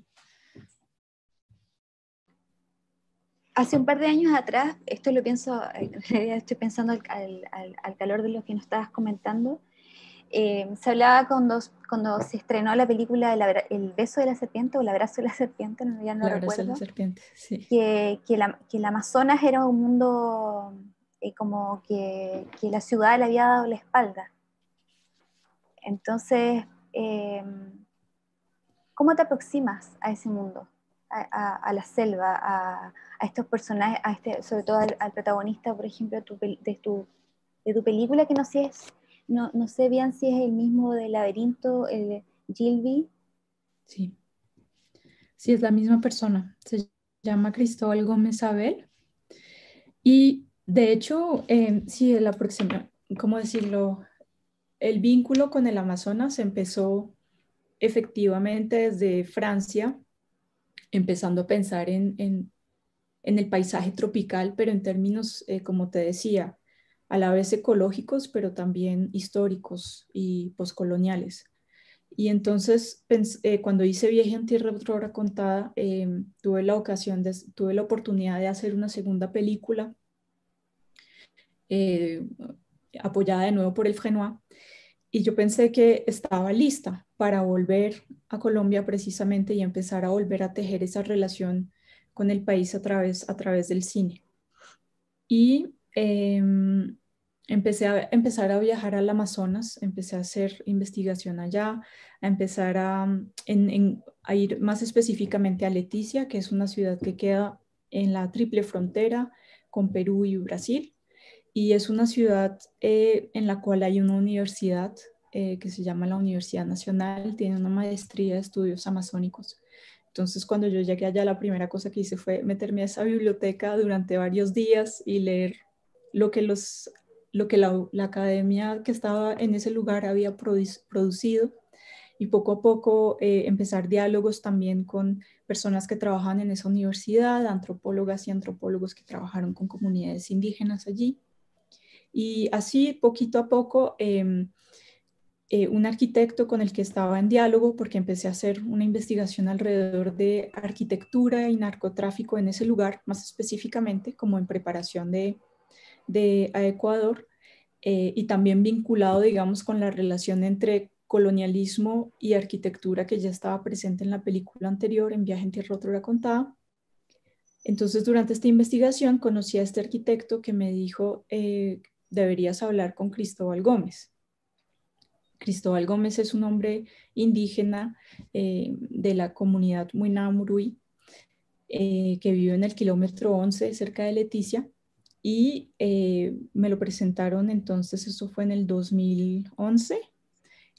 Hace un par de años atrás, esto lo pienso, estoy pensando al, al calor de lo que nos estabas comentando, eh, se hablaba cuando, cuando se estrenó la película El beso de la serpiente o El abrazo de la serpiente, no, ya no recuerdo. serpiente, sí. que, que, la, el Amazonas era un mundo eh, como que, que, la ciudad le había dado la espalda. Entonces, em, ¿cómo te aproximas a ese mundo? A, la selva, a, estos personajes, a este, sobre todo al, protagonista, por ejemplo, tu, de, tu, de tu película, que no sé si es no, no sé bien si es el mismo del laberinto, el Gilby. Sí. Sí, es la misma persona. Se llama Cristóbal Gómez Abel. Y de hecho, sí, la próxima, ¿cómo decirlo? El vínculo con el Amazonas empezó efectivamente desde Francia, empezando a pensar en, el paisaje tropical, pero en términos, eh, como te decía, a la vez ecológicos, pero también históricos y poscoloniales. Y entonces, eh, cuando hice Viaje en Tierra otra contada, em, tuve la ocasión, tuve la oportunidad de hacer una segunda película, eh, apoyada de nuevo por el Frenois, y yo pensé que estaba lista para volver a Colombia precisamente y empezar a volver a tejer esa relación con el país a través, a través del cine. Y em, empecé a empezar a viajar al Amazonas, empecé a hacer investigación allá, a empezar a, mm, en, a, ir más específicamente a Leticia, que es una ciudad que queda en la triple frontera con Perú y Brasil. Y es una ciudad eh, en la cual hay una universidad eh, que se llama la Universidad Nacional, tiene una maestría de estudios amazónicos. Entonces, cuando yo llegué allá, la primera cosa que hice fue meterme a esa biblioteca durante varios días y leer lo que los lo que la, academia que estaba en ese lugar había producido y poco a poco eh, empezar diálogos también con personas que trabajaban en esa universidad, antropólogas y antropólogos que trabajaron con comunidades indígenas allí. Y así, poquito a poco, em, eh, un arquitecto con el que estaba en diálogo, porque empecé a hacer una investigación alrededor de arquitectura y narcotráfico en ese lugar, más específicamente como en preparación de de, Ecuador eh, y también vinculado, digamos, con la relación entre colonialismo y arquitectura que ya estaba presente en la película anterior, en Viaje en Tierra la contaba. Entonces, durante esta investigación conocí a este arquitecto que me dijo, eh, deberías hablar con Cristóbal Gómez. Cristóbal Gómez es un hombre indígena eh, de la comunidad Muinamurui, que vive en el kilómetro 11 cerca de Leticia y eh, me lo presentaron entonces, eso fue en el 2011.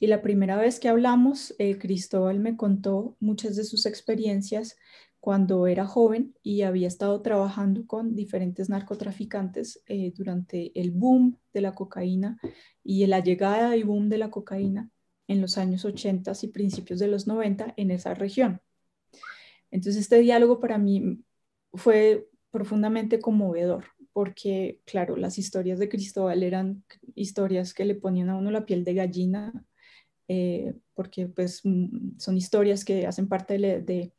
Y la primera vez que hablamos, eh, Cristóbal me contó muchas de sus experiencias cuando era joven y había estado trabajando con diferentes narcotraficantes eh, durante el boom de la cocaína y la llegada y boom de la cocaína en los años 80 y principios de los 90 en esa región. Entonces este diálogo para mí fue profundamente conmovedor porque, claro, las historias de Cristóbal eran historias que le ponían a uno la piel de gallina, eh, porque pues mm, son historias que hacen parte de,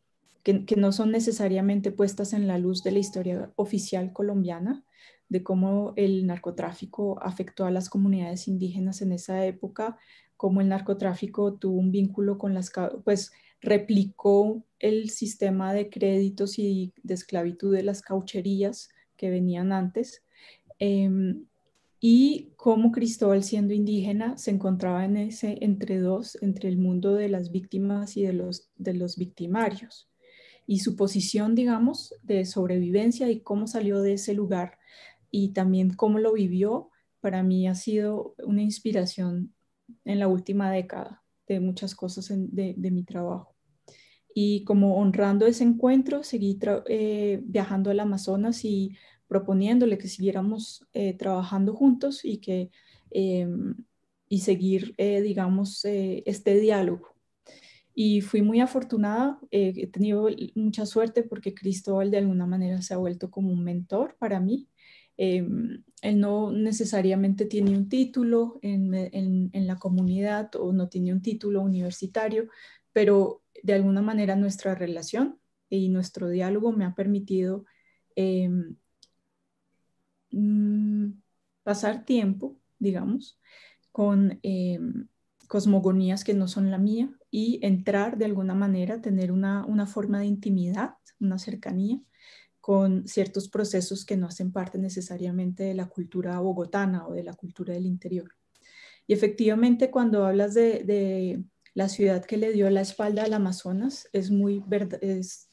que, que, no son necesariamente puestas en la luz de la historia oficial colombiana, de cómo el narcotráfico afectó a las comunidades indígenas en esa época, cómo el narcotráfico tuvo un vínculo con las, pues replicó el sistema de créditos y de esclavitud de las caucherías que venían antes. Em, y cómo Cristóbal, siendo indígena, se encontraba en ese entre dos, entre el mundo de las víctimas y de los, de los victimarios. Y su posición, digamos, de sobrevivencia y cómo salió de ese lugar y también cómo lo vivió, para mí ha sido una inspiración en la última década de muchas cosas de mi trabajo. Y como honrando ese encuentro, seguí eh, viajando al Amazonas y proponiéndole que siguiéramos eh, trabajando juntos y que em, y seguir, eh, digamos, este diálogo. Y fui muy afortunada, he tenido mucha suerte porque Cristóbal de alguna manera se ha vuelto como un mentor para mí. Em, él no necesariamente tiene un título en, en, en la comunidad o no tiene un título universitario, pero de alguna manera nuestra relación y nuestro diálogo me ha permitido em, mm, pasar tiempo, digamos, con em, cosmogonías que no son la mía y entrar de alguna manera, tener una, forma de intimidad, una cercanía con ciertos procesos que no hacen parte necesariamente de la cultura bogotana o de la cultura del interior. Y efectivamente, cuando hablas de, la ciudad que le dio la espalda al Amazonas es muy verdad, es,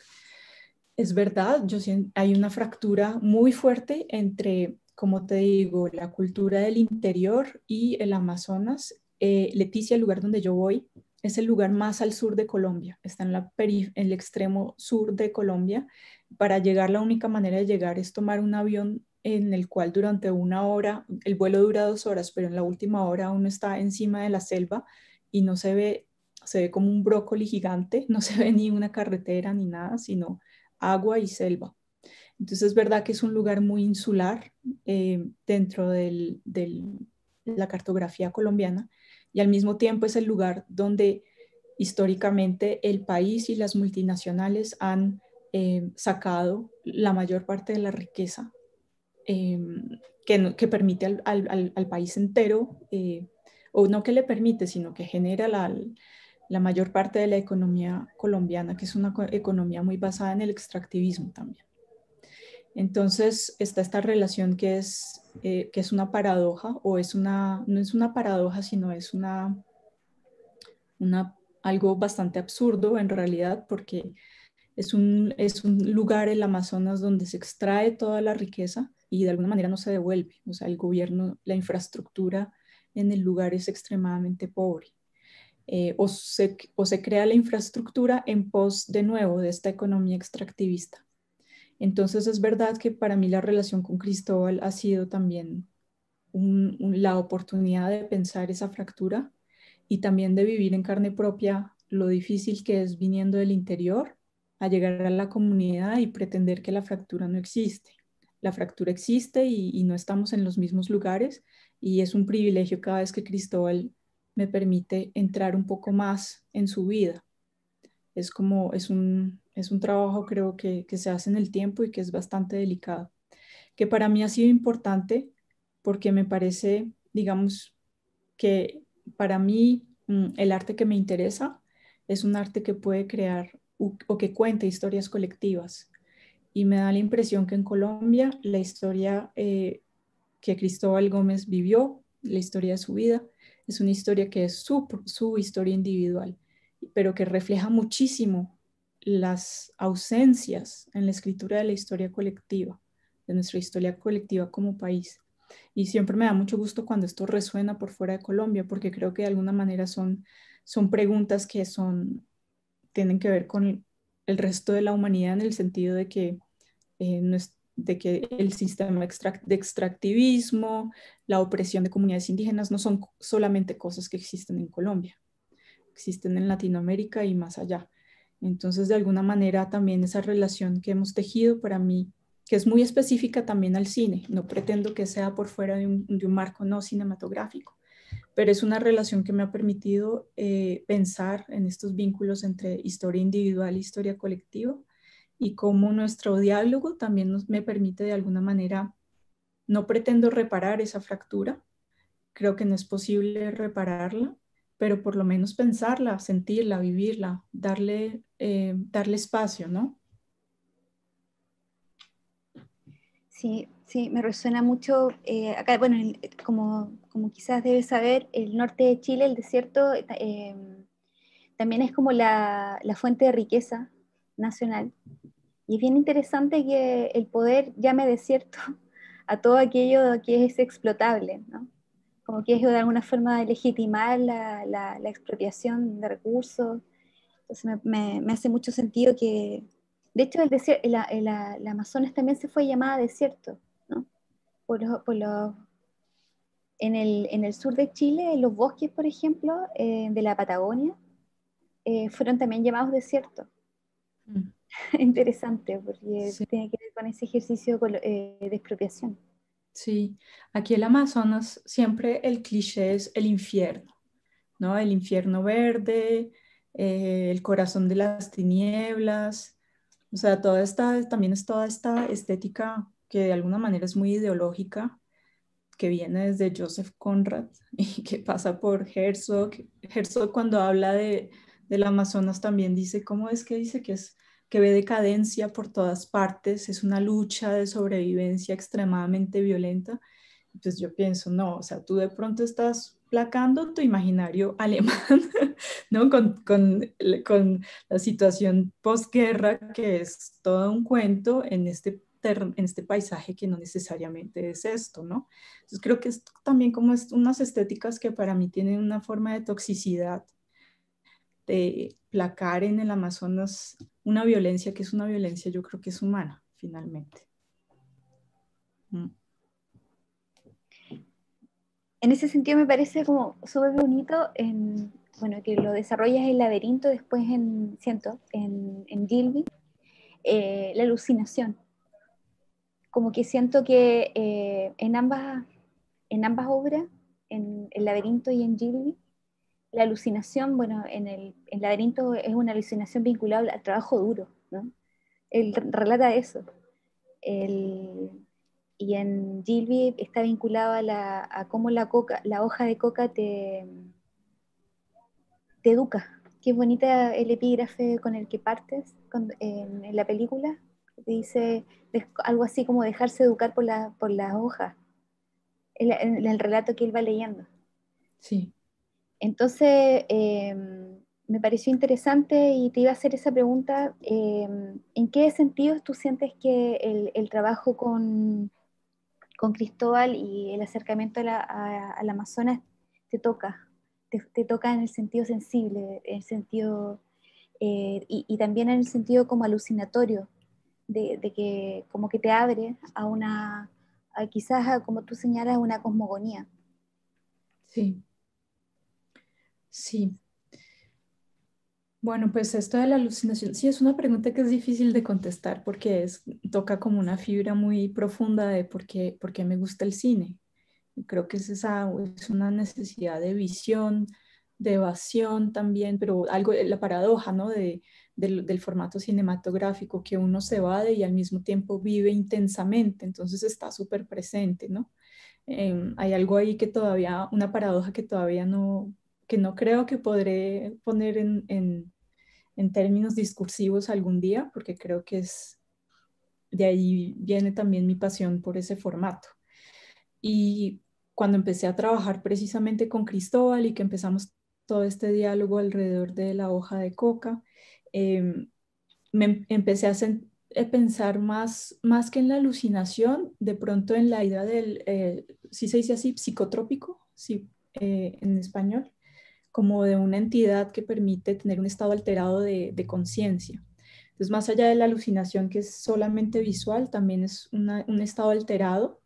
es, verdad, yo hay una fractura muy fuerte entre, como te digo, la cultura del interior y el Amazonas. Eh, Leticia, el lugar donde yo voy, es el lugar más al sur de Colombia, está en, la en el extremo sur de Colombia. Para llegar, la única manera de llegar es tomar un avión en el cual durante una hora, el vuelo dura dos horas, pero en la última hora uno está encima de la selva y no se ve se ve como un brócoli gigante, *laughs* no se ve ni una carretera ni nada, sino agua y selva. Entonces es verdad que es un lugar muy insular eh, dentro de la cartografía colombiana y al mismo tiempo es el lugar donde históricamente el país y las multinacionales han eh, sacado la mayor parte de la riqueza em, que, que, permite al, al, al país entero, eh, o no que le permite, sino que genera la, la mayor parte de la economía colombiana, que es una economía muy basada en el extractivismo también. Entonces está esta relación que es, eh, que es una paradoja, o es una, no es una paradoja, sino es una, una, algo bastante absurdo en realidad, porque es un, es un lugar, el Amazonas, donde se extrae toda la riqueza y de alguna manera no se devuelve. O sea, el gobierno, la infraestructura en el lugar es extremadamente pobre. Eh, o, se, crea la infraestructura en pos de nuevo de esta economía extractivista. Entonces es verdad que para mí la relación con Cristóbal ha sido también la oportunidad de pensar esa fractura y también de vivir en carne propia lo difícil que es viniendo del interior a llegar a la comunidad y pretender que la fractura no existe. La fractura existe y no estamos en los mismos lugares y es un privilegio cada vez que Cristóbal me permite entrar un poco más en su vida. Es como, es un, es un trabajo creo que, que se hace en el tiempo y que es bastante delicado, que para mí ha sido importante porque me parece, digamos, que para mí mm, el arte que me interesa es un arte que puede crear o que cuenta historias colectivas. Y me da la impresión que en Colombia la historia eh, que Cristóbal Gómez vivió, la historia de su vida, es una historia que es su, historia individual, pero que refleja muchísimo las ausencias en la escritura de la historia colectiva, de nuestra historia colectiva como país. Y siempre me da mucho gusto cuando esto resuena por fuera de Colombia, porque creo que de alguna manera son, son preguntas que son, tienen que ver con el resto de la humanidad en el sentido de que eh, de que el sistema de extractivismo, la opresión de comunidades indígenas no son solamente cosas que existen en Colombia, existen en Latinoamérica y más allá. Entonces, de alguna manera, también esa relación que hemos tejido para mí, que es muy específica también al cine, no pretendo que sea por fuera de un, marco no cinematográfico, pero es una relación que me ha permitido eh, pensar en estos vínculos entre historia individual e historia colectiva y como nuestro diálogo también me permite de alguna manera, no pretendo reparar esa fractura, creo que no es posible repararla, pero por lo menos pensarla, sentirla, vivirla, darle, eh, darle espacio, ¿no? Sí, sí, me resuena mucho. Eh, acá, bueno, como, como, quizás debes saber, el norte de Chile, el desierto, eh, también es como la fuente de riqueza nacional. Y es bien interesante que el poder llame desierto *laughs* a todo aquello que es explotable, ¿no? como que es de alguna forma legitimar la, la, expropiación de recursos. Entonces me, me, hace mucho sentido que, de hecho, el, desierto, Amazonas también se fue llamada desierto, ¿no? por los, por los en el, en el, sur de Chile, los bosques, por ejemplo, eh, de la Patagonia, eh, fueron también llamados desiertos. *laughs* Interesante, porque tiene que ver con ese ejercicio eh, de expropiación. Sí, aquí el Amazonas siempre el cliché es el infierno, ¿no? El infierno verde, eh, el corazón de las tinieblas, o sea, toda esta, también es toda esta estética que de alguna manera es muy ideológica, que viene desde Joseph Conrad *laughs* y que pasa por Herzog. Herzog cuando habla de del Amazonas también dice, ¿cómo es que dice que es que ve decadencia por todas partes, es una lucha de sobrevivencia extremadamente violenta. Entonces yo pienso, no, o sea, tú de pronto estás placando tu imaginario *laughs* alemán, ¿no? Con, la situación posguerra, que es todo un cuento en este, en este paisaje que no necesariamente es esto, ¿no? Entonces creo que es también como es unas estéticas que para mí tienen una forma de toxicidad placar en el Amazonas una violencia que es una violencia, yo creo que es humana, finalmente. Mm. En ese sentido me parece como súper bonito en, bueno, que lo desarrollas en laberinto, después en, siento, en, Gilby, eh, la alucinación. Como que siento que eh, en, ambas, en ambas obras, en el laberinto y en Gilby, la alucinación, bueno, en el, laberinto es una alucinación vinculada al trabajo duro, ¿no? Él relata eso. y en Gilby está vinculado a, la, cómo la, coca, la hoja de coca te, te educa. Qué bonita el epígrafe con el que partes en, la película. Dice algo así como dejarse educar por la, por hoja, en el relato que él va leyendo. Sí. Entonces, eh, me pareció interesante y te iba a hacer esa pregunta. Eh, ¿En qué sentido tú sientes que el, trabajo con, Cristóbal y el acercamiento a, la Amazonas te toca? Te, toca en el sentido sensible, en el sentido, eh, y, también en el sentido como alucinatorio, de, que como que te abre a una, quizás como tú señalas, una cosmogonía. Sí, Sí. Bueno, pues esto de la alucinación, sí, es una pregunta que es difícil de contestar porque es, toca como una fibra muy profunda de por qué, por me gusta el cine. Creo que es, esa, es una necesidad de visión, de evasión también, pero algo, la paradoja, ¿no? De, del, formato cinematográfico, que uno se evade y al mismo tiempo vive intensamente, entonces está súper presente, ¿no? Em, hay algo ahí que todavía, una paradoja que todavía no, que no creo que podré poner en, términos discursivos algún día, porque creo que es, de ahí viene también mi pasión por ese formato. Y cuando empecé a trabajar precisamente con Cristóbal y que empezamos todo este diálogo alrededor de la hoja de coca, em, me empecé a, eh, pensar más, más que en la alucinación, de pronto en la idea del, eh, si se dice así, psicotrópico, sí, eh, en español, como de una entidad que permite tener un estado alterado de, conciencia. Entonces, más allá de la alucinación que es solamente visual, también es un estado alterado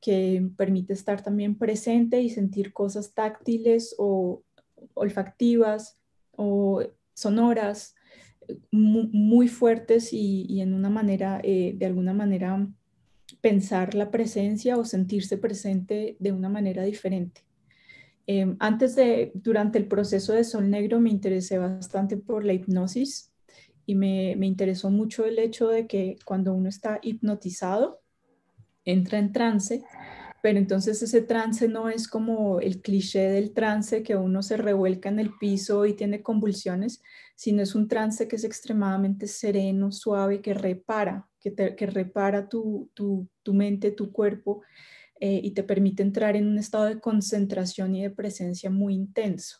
que permite estar también presente y sentir cosas táctiles o olfactivas o sonoras eh, muy, fuertes y, en una manera, eh, de alguna manera, pensar la presencia o sentirse presente de una manera diferente. Em, antes de, durante el proceso de Sol Negro me interesé bastante por la hipnosis y me, me interesó mucho el hecho de que cuando uno está hipnotizado, entra en trance, pero entonces ese trance no es como el cliché del trance que uno se revuelca en el piso y tiene convulsiones, sino es un trance que es extremadamente sereno, suave, que repara, que, repara tu, tu mente, tu cuerpo eh, y te permite entrar en un estado de concentración y de presencia muy intenso.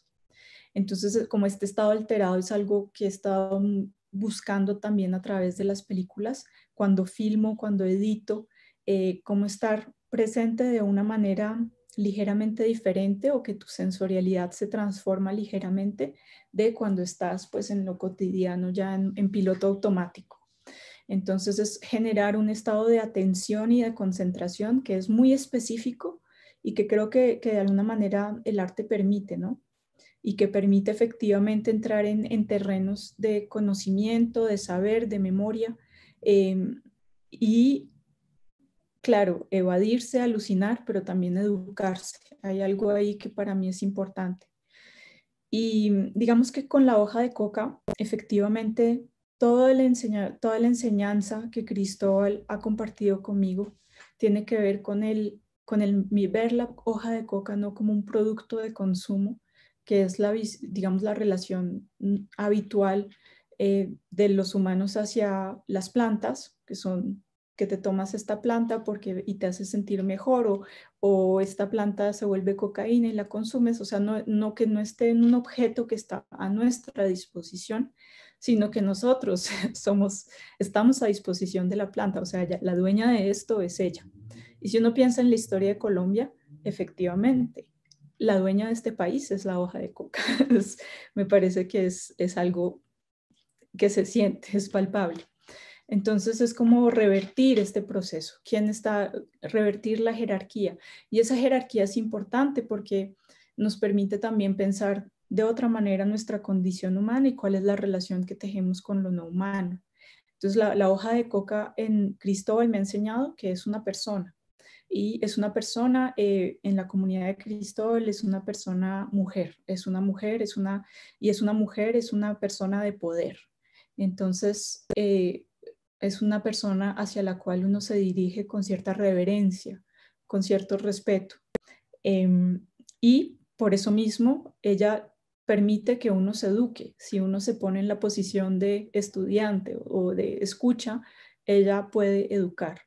Entonces, eh, como este estado alterado es algo que he estado mm, buscando también a través de las películas, cuando filmo, cuando edito, eh, cómo estar presente de una manera ligeramente diferente o que tu sensorialidad se transforma ligeramente de cuando estás pues en lo cotidiano ya en piloto automático. Entonces es generar un estado de atención y de concentración que es muy específico y que creo que, de alguna manera el arte permite, ¿no? Y que permite efectivamente entrar en, terrenos de conocimiento, de saber, de memoria. Em, y claro, evadirse, alucinar, pero también educarse. Hay algo ahí que para mí es importante. Y digamos que con la hoja de coca, efectivamente, Toda la, enseñanza que Cristóbal ha compartido conmigo tiene que ver con el, con ver la hoja de coca no como un producto de consumo, que es la, digamos, la relación mm, habitual eh, de los humanos hacia las plantas, que son que te tomas esta planta porque y te hace sentir mejor o, esta planta se vuelve cocaína y la consumes, o sea, no, no que no esté en un objeto que está a nuestra disposición, sino que nosotros *laughs* somos, estamos a disposición de la planta, o sea, la dueña de esto es ella. Y si uno piensa en la historia de Colombia, efectivamente, la dueña de este país es la hoja de coca. *laughs* me parece que es, es algo que se siente, es palpable. Entonces es como revertir este proceso, quién está, revertir la jerarquía. Y esa jerarquía es importante porque nos permite también pensar de otra manera nuestra condición humana y cuál es la relación que tejemos con lo no humano. Entonces, la, hoja de coca en Cristóbal me ha enseñado que es una persona y es una persona eh, en la comunidad de Cristóbal, es una persona mujer, es una mujer, es una, y es una mujer, es una persona de poder. Entonces, eh, es una persona hacia la cual uno se dirige con cierta reverencia, con cierto respeto. Em, y por eso mismo, ella permite que uno se eduque. Si uno se pone en la posición de estudiante o de escucha, ella puede educar.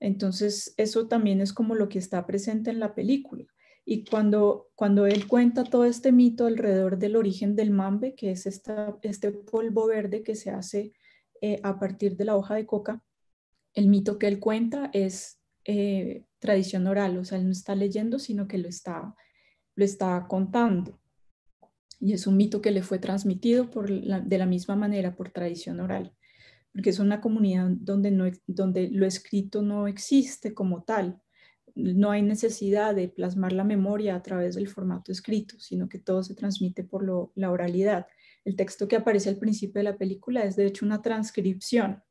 Entonces, eso también es como lo que está presente en la película. Y cuando, cuando él cuenta todo este mito alrededor del origen del mambe, que es este polvo verde que se hace eh, a partir de la hoja de coca, el mito que él cuenta es eh, tradición oral, o sea, él no está leyendo, sino que lo está, lo está contando y es un mito que le fue transmitido por de la misma manera por tradición oral, porque es una comunidad donde, donde lo escrito no existe como tal. No hay necesidad de plasmar la memoria a través del formato escrito, sino que todo se transmite por la oralidad. El texto que aparece al principio de la película es de hecho una transcripción,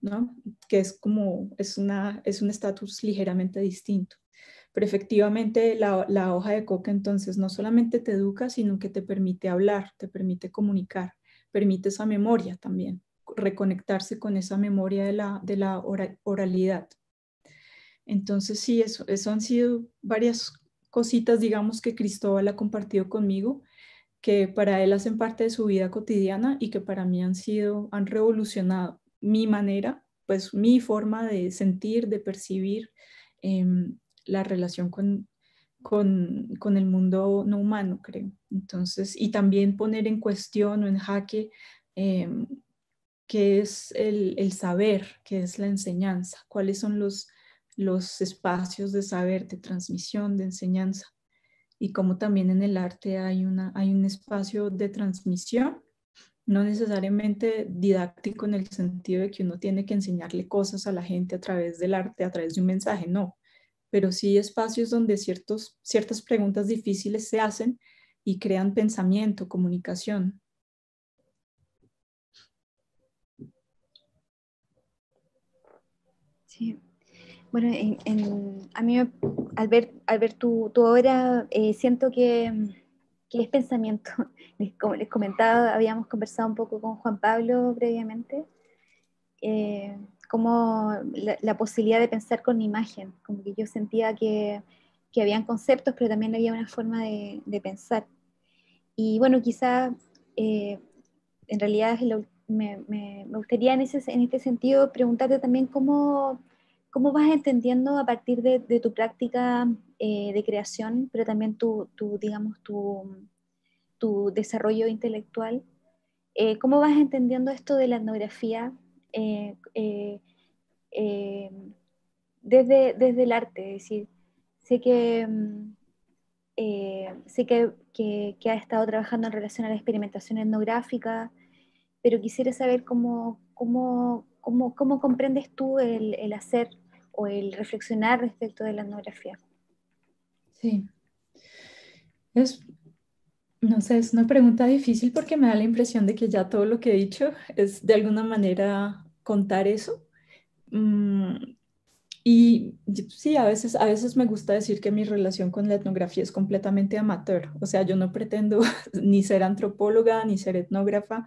¿no? que es como, es, una, es un estatus ligeramente distinto. Pero efectivamente la, hoja de coca entonces no solamente te educa, sino que te permite hablar, te permite comunicar, permite esa memoria también, reconectarse con esa memoria de la, oralidad. Entonces sí, eso, han sido varias cositas, digamos, que Cristóbal ha compartido conmigo, que para él hacen parte de su vida cotidiana y que para mí han sido, han revolucionado mi manera, pues mi forma de sentir, de percibir eh, la relación con, el mundo no humano, creo. Entonces, y también poner en cuestión o en jaque em, qué es el, saber, qué es la enseñanza, cuáles son los, los espacios de saber, de transmisión, de enseñanza. Y como también en el arte hay, una, hay un espacio de transmisión no necesariamente didáctico en el sentido de que uno tiene que enseñarle cosas a la gente a través del arte, a través de un mensaje, no, pero sí espacios donde ciertos, ciertas preguntas difíciles se hacen y crean pensamiento, comunicación. Sí. Bueno, a mí al ver, al ver tu, obra eh, siento que, es pensamiento. *laughs* Como les comentaba, habíamos conversado un poco con Juan Pablo previamente. Eh, como la, posibilidad de pensar con imagen, como que yo sentía que, que habían conceptos, pero también había una forma de, de pensar. Y bueno, quizá eh, en realidad me, me, me, gustaría en, ese, en este sentido preguntarte también cómo, cómo vas entendiendo a partir de, tu práctica eh, de creación, pero también tu, tu digamos, tu, tu, desarrollo intelectual, eh, cómo vas entendiendo esto de la etnografía eh, eh, eh, desde, desde el arte, decir, sé que, mm, sé que, ha estado trabajando en relación a la experimentación etnográfica, pero quisiera saber cómo, cómo, comprendes tú el, el hacer o el reflexionar respecto de la etnografía. Sí. Es, no sé, es una pregunta difícil porque me da la impresión de que ya todo lo que he dicho es de alguna manera contar eso. Mm, y sí, a veces, a veces me gusta decir que mi relación con la etnografía es completamente amateur. O sea, yo no pretendo *laughs* ni ser antropóloga ni ser etnógrafa.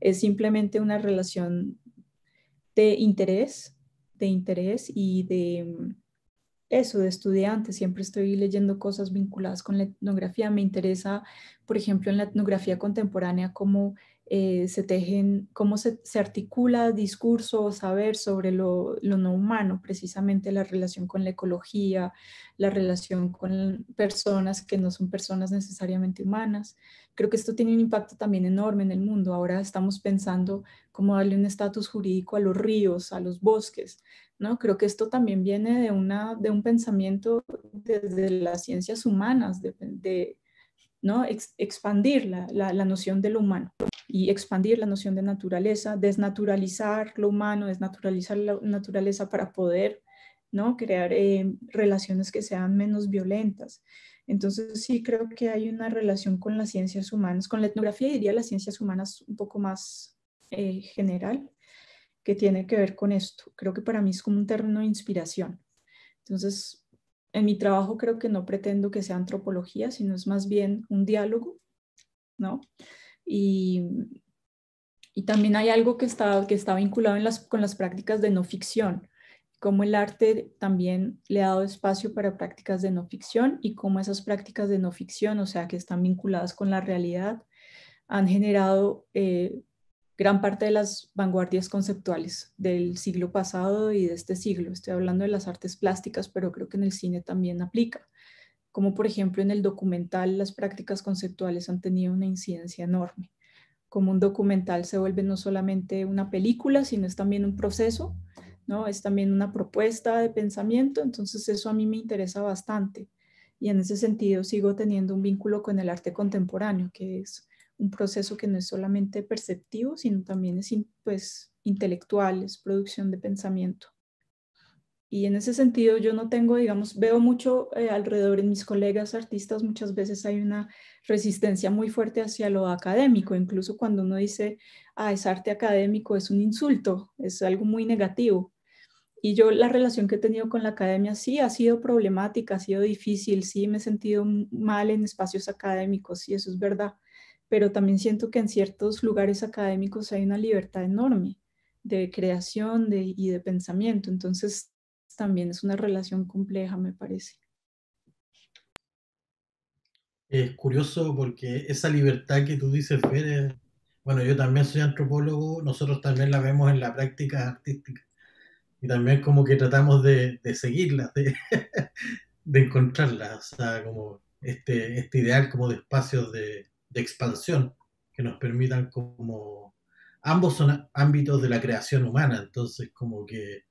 Es simplemente una relación de interés, de interés y de eso de estudiante, siempre estoy leyendo cosas vinculadas con la etnografía. Me interesa, por ejemplo, en la etnografía contemporánea, cómo eh, se tejen, cómo se, articula discurso o saber sobre lo, no humano, precisamente la relación con la ecología, la relación con personas que no son personas necesariamente humanas. Creo que esto tiene un impacto también enorme en el mundo. Ahora estamos pensando cómo darle un estatus jurídico a los ríos, a los bosques. ¿no? Creo que esto también viene de, una, de un pensamiento desde las ciencias humanas, de, ¿no? expandir la, la noción de lo humano y expandir la noción de naturaleza, desnaturalizar lo humano, desnaturalizar la naturaleza para poder ¿no? crear eh, relaciones que sean menos violentas. Entonces sí creo que hay una relación con las ciencias humanas, con la etnografía diría las ciencias humanas un poco más eh, general, que tiene que ver con esto. Creo que para mí es como un término de inspiración. Entonces, en mi trabajo creo que no pretendo que sea antropología, sino es más bien un diálogo, ¿no? Y, también hay algo que está, que está vinculado con las prácticas de no ficción, como el arte también le ha dado espacio para prácticas de no ficción y cómo esas prácticas de no ficción, o sea, que están vinculadas con la realidad, han generado eh, gran parte de las vanguardias conceptuales del siglo pasado y de este siglo. Estoy hablando de las artes plásticas, pero creo que en el cine también aplica como por ejemplo en el documental las prácticas conceptuales han tenido una incidencia enorme, como un documental se vuelve no solamente una película, sino es también un proceso, ¿no? es también una propuesta de pensamiento, entonces eso a mí me interesa bastante y en ese sentido sigo teniendo un vínculo con el arte contemporáneo, que es un proceso que no es solamente perceptivo, sino también es pues, intelectual, es producción de pensamiento. Y en ese sentido yo no tengo, digamos, veo mucho eh, alrededor en mis colegas artistas, muchas veces hay una resistencia muy fuerte hacia lo académico, incluso cuando uno dice, ah, es arte académico, es un insulto, es algo muy negativo. Y yo la relación que he tenido con la academia sí ha sido problemática, ha sido difícil, sí me he sentido mal en espacios académicos, y eso es verdad, pero también siento que en ciertos lugares académicos hay una libertad enorme de creación de, y de pensamiento. Entonces, también es una relación compleja, me parece. Es curioso porque esa libertad que tú dices, Fer, bueno, yo también soy antropólogo, nosotros también la vemos en la práctica artística y también como que tratamos de, de seguirlas, de, *laughs* de encontrarlas, o sea, como este, este ideal como de espacios de expansión que nos permitan como... Ambos son ámbitos de la creación humana, entonces como que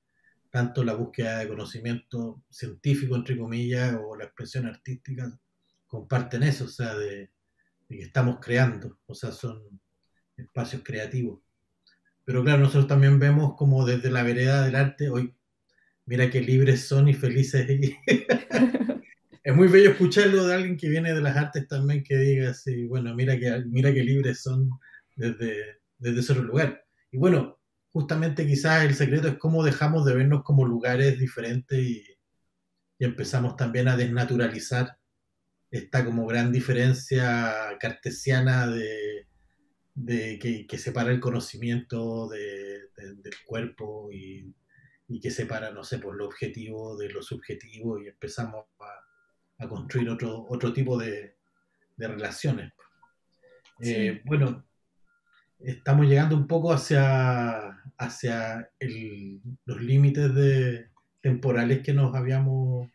tanto la búsqueda de conocimiento científico, entre comillas, o la expresión artística, comparten eso, o sea, de, que estamos creando, o sea, son espacios creativos. Pero claro, nosotros también vemos como desde la vereda del arte, hoy, mira qué libres son y felices. *laughs* es muy bello escucharlo de alguien que viene de las artes también, que diga así, bueno, mira qué mira que libres son desde, desde ese lugar. Y bueno, justamente quizás el secreto es cómo dejamos de vernos como lugares diferentes y, empezamos también a desnaturalizar esta como gran diferencia cartesiana de, que, separa el conocimiento del cuerpo y, que separa, no sé, por lo objetivo de lo subjetivo y empezamos a, construir otro, otro tipo de, relaciones. Eh, bueno, estamos llegando un poco hacia, hacia los límites de, temporales que nos habíamos,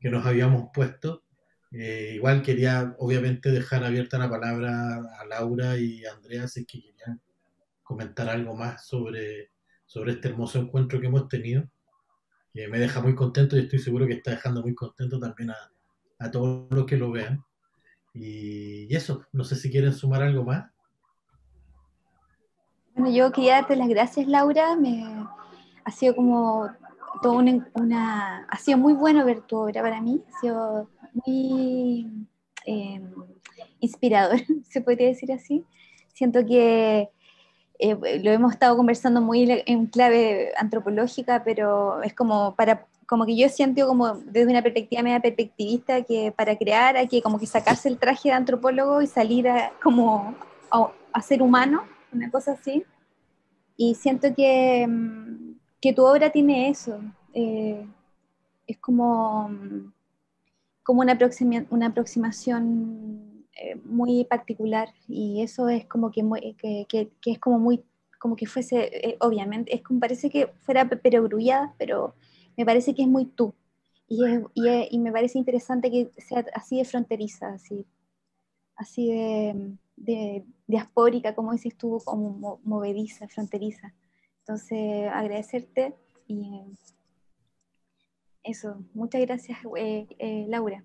que nos habíamos puesto. Eh, igual quería, obviamente, dejar abierta la palabra a Laura y a Andrea si es que querían comentar algo más sobre, sobre este hermoso encuentro que hemos tenido, que me deja muy contento y estoy seguro que está dejando muy contento también a, a todos los que lo vean. y eso, no sé si quieren sumar algo más. Bueno, yo quería darte las gracias, Laura. Me, ha sido como todo una, Ha sido muy bueno ver tu obra para mí. Ha sido muy em, inspirador, *laughs* se podría decir así. Siento que eh, lo hemos estado conversando muy en clave antropológica, pero es como para como que yo siento como desde una perspectiva media perspectivista que para crear hay que como que sacarse el traje de antropólogo y salir como a ser humano una cosa así. Y siento que, mm, tu obra tiene eso. Eh, es como, mm, como una, una aproximación eh, muy particular y eso es como que, es como muy, como que fuese, eh, obviamente, es como parece que fuera perogrullada, pero me parece que es muy tú. Y, y me parece interesante que sea así de fronteriza, así, así de mm, de, diaspórica, como decís estuvo como movediza, fronteriza. Entonces, agradecerte y eso, muchas gracias eh, eh, Laura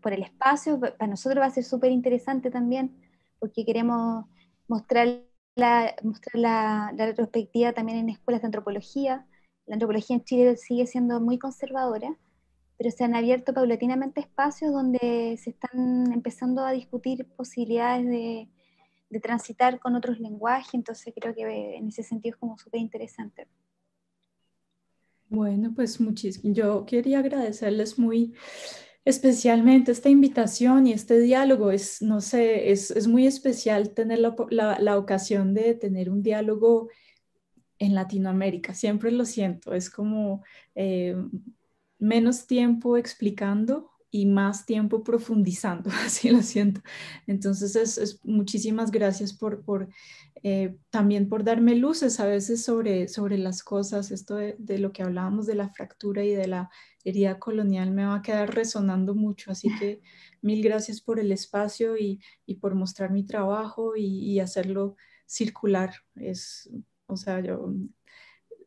por el, espacio. Para nosotros va a ser súper interesante también porque queremos mostrar, la, mostrar la, retrospectiva también en escuelas de antropología. La antropología en Chile sigue siendo muy conservadora pero se han abierto paulatinamente espacios donde se están empezando a discutir posibilidades de, de transitar con otros lenguajes, entonces creo que eh, en ese sentido es como súper interesante. Bueno, pues muchísimo. Yo quería agradecerles muy especialmente esta invitación y este diálogo. Es, no sé, es, es muy especial tener la, la, ocasión de tener un diálogo en Latinoamérica. Siempre lo siento. Es como... Eh, menos tiempo explicando y más tiempo profundizando, *laughs* así lo siento. Entonces, es, muchísimas gracias por, eh, también por darme luces a veces sobre, sobre las cosas. Esto de, lo que hablábamos de la fractura y de la herida colonial me va a quedar resonando mucho, así *laughs* que mil gracias por el espacio y, por mostrar mi trabajo y, y hacerlo circular. Es, o sea, yo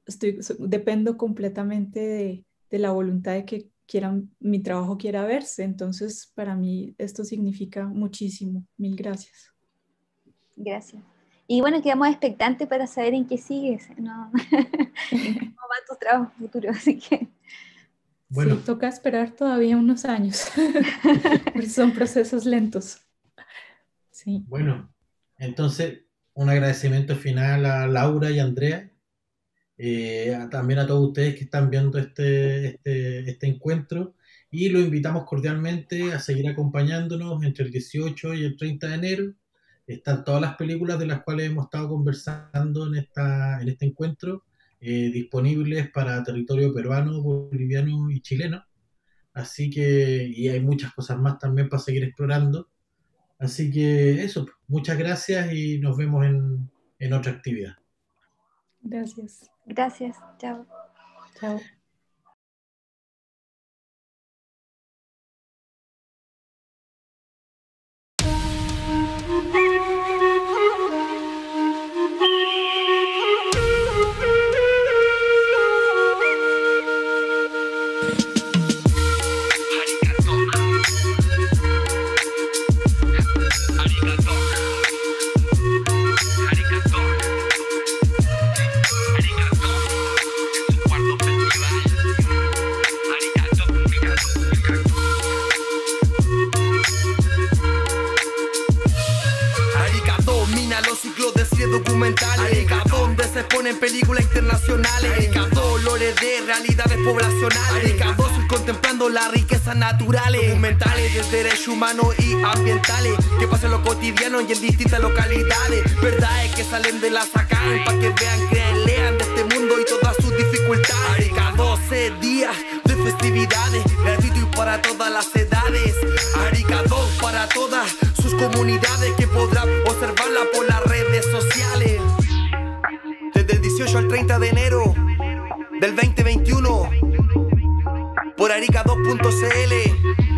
estoy, dependo completamente de de la voluntad de que quieran, mi trabajo quiera verse. Entonces, para mí esto significa muchísimo. Mil gracias. Gracias. Y bueno, quedamos expectantes para saber en qué sigues, ¿no? *laughs* ¿Cómo van tus trabajos futuros? Así que... Bueno. Sí, toca esperar todavía unos años, *laughs* son procesos lentos. Sí. Bueno, entonces, un agradecimiento final a Laura y Andrea eh, también a todos ustedes que están viendo este, este, este encuentro y los invitamos cordialmente a seguir acompañándonos entre el 18 y el 30 de enero. Están todas las películas de las cuales hemos estado conversando en, esta, en este encuentro eh, disponibles para territorio peruano, boliviano y chileno. Así que, y hay muchas cosas más también para seguir explorando. Así que eso, muchas gracias y nos vemos en, en otra actividad. Gracias. Gracias. Chao. Chao. documentales. donde se ponen películas internacionales. Dolores de realidades poblacionales. y contemplando las riquezas naturales. Documentales de derechos humanos y ambientales. Que pasa en lo cotidiano y en distintas localidades. Verdad es que salen de la sacan. Para que vean, que lean de este mundo y todas sus dificultades. Cada 12 días de festividades. Gratuito y para todas las edades. Arica para todas sus comunidades que podrán observarla por las redes sociales. Desde el 18 al 30 de enero del 2021 por Arica 2.cl.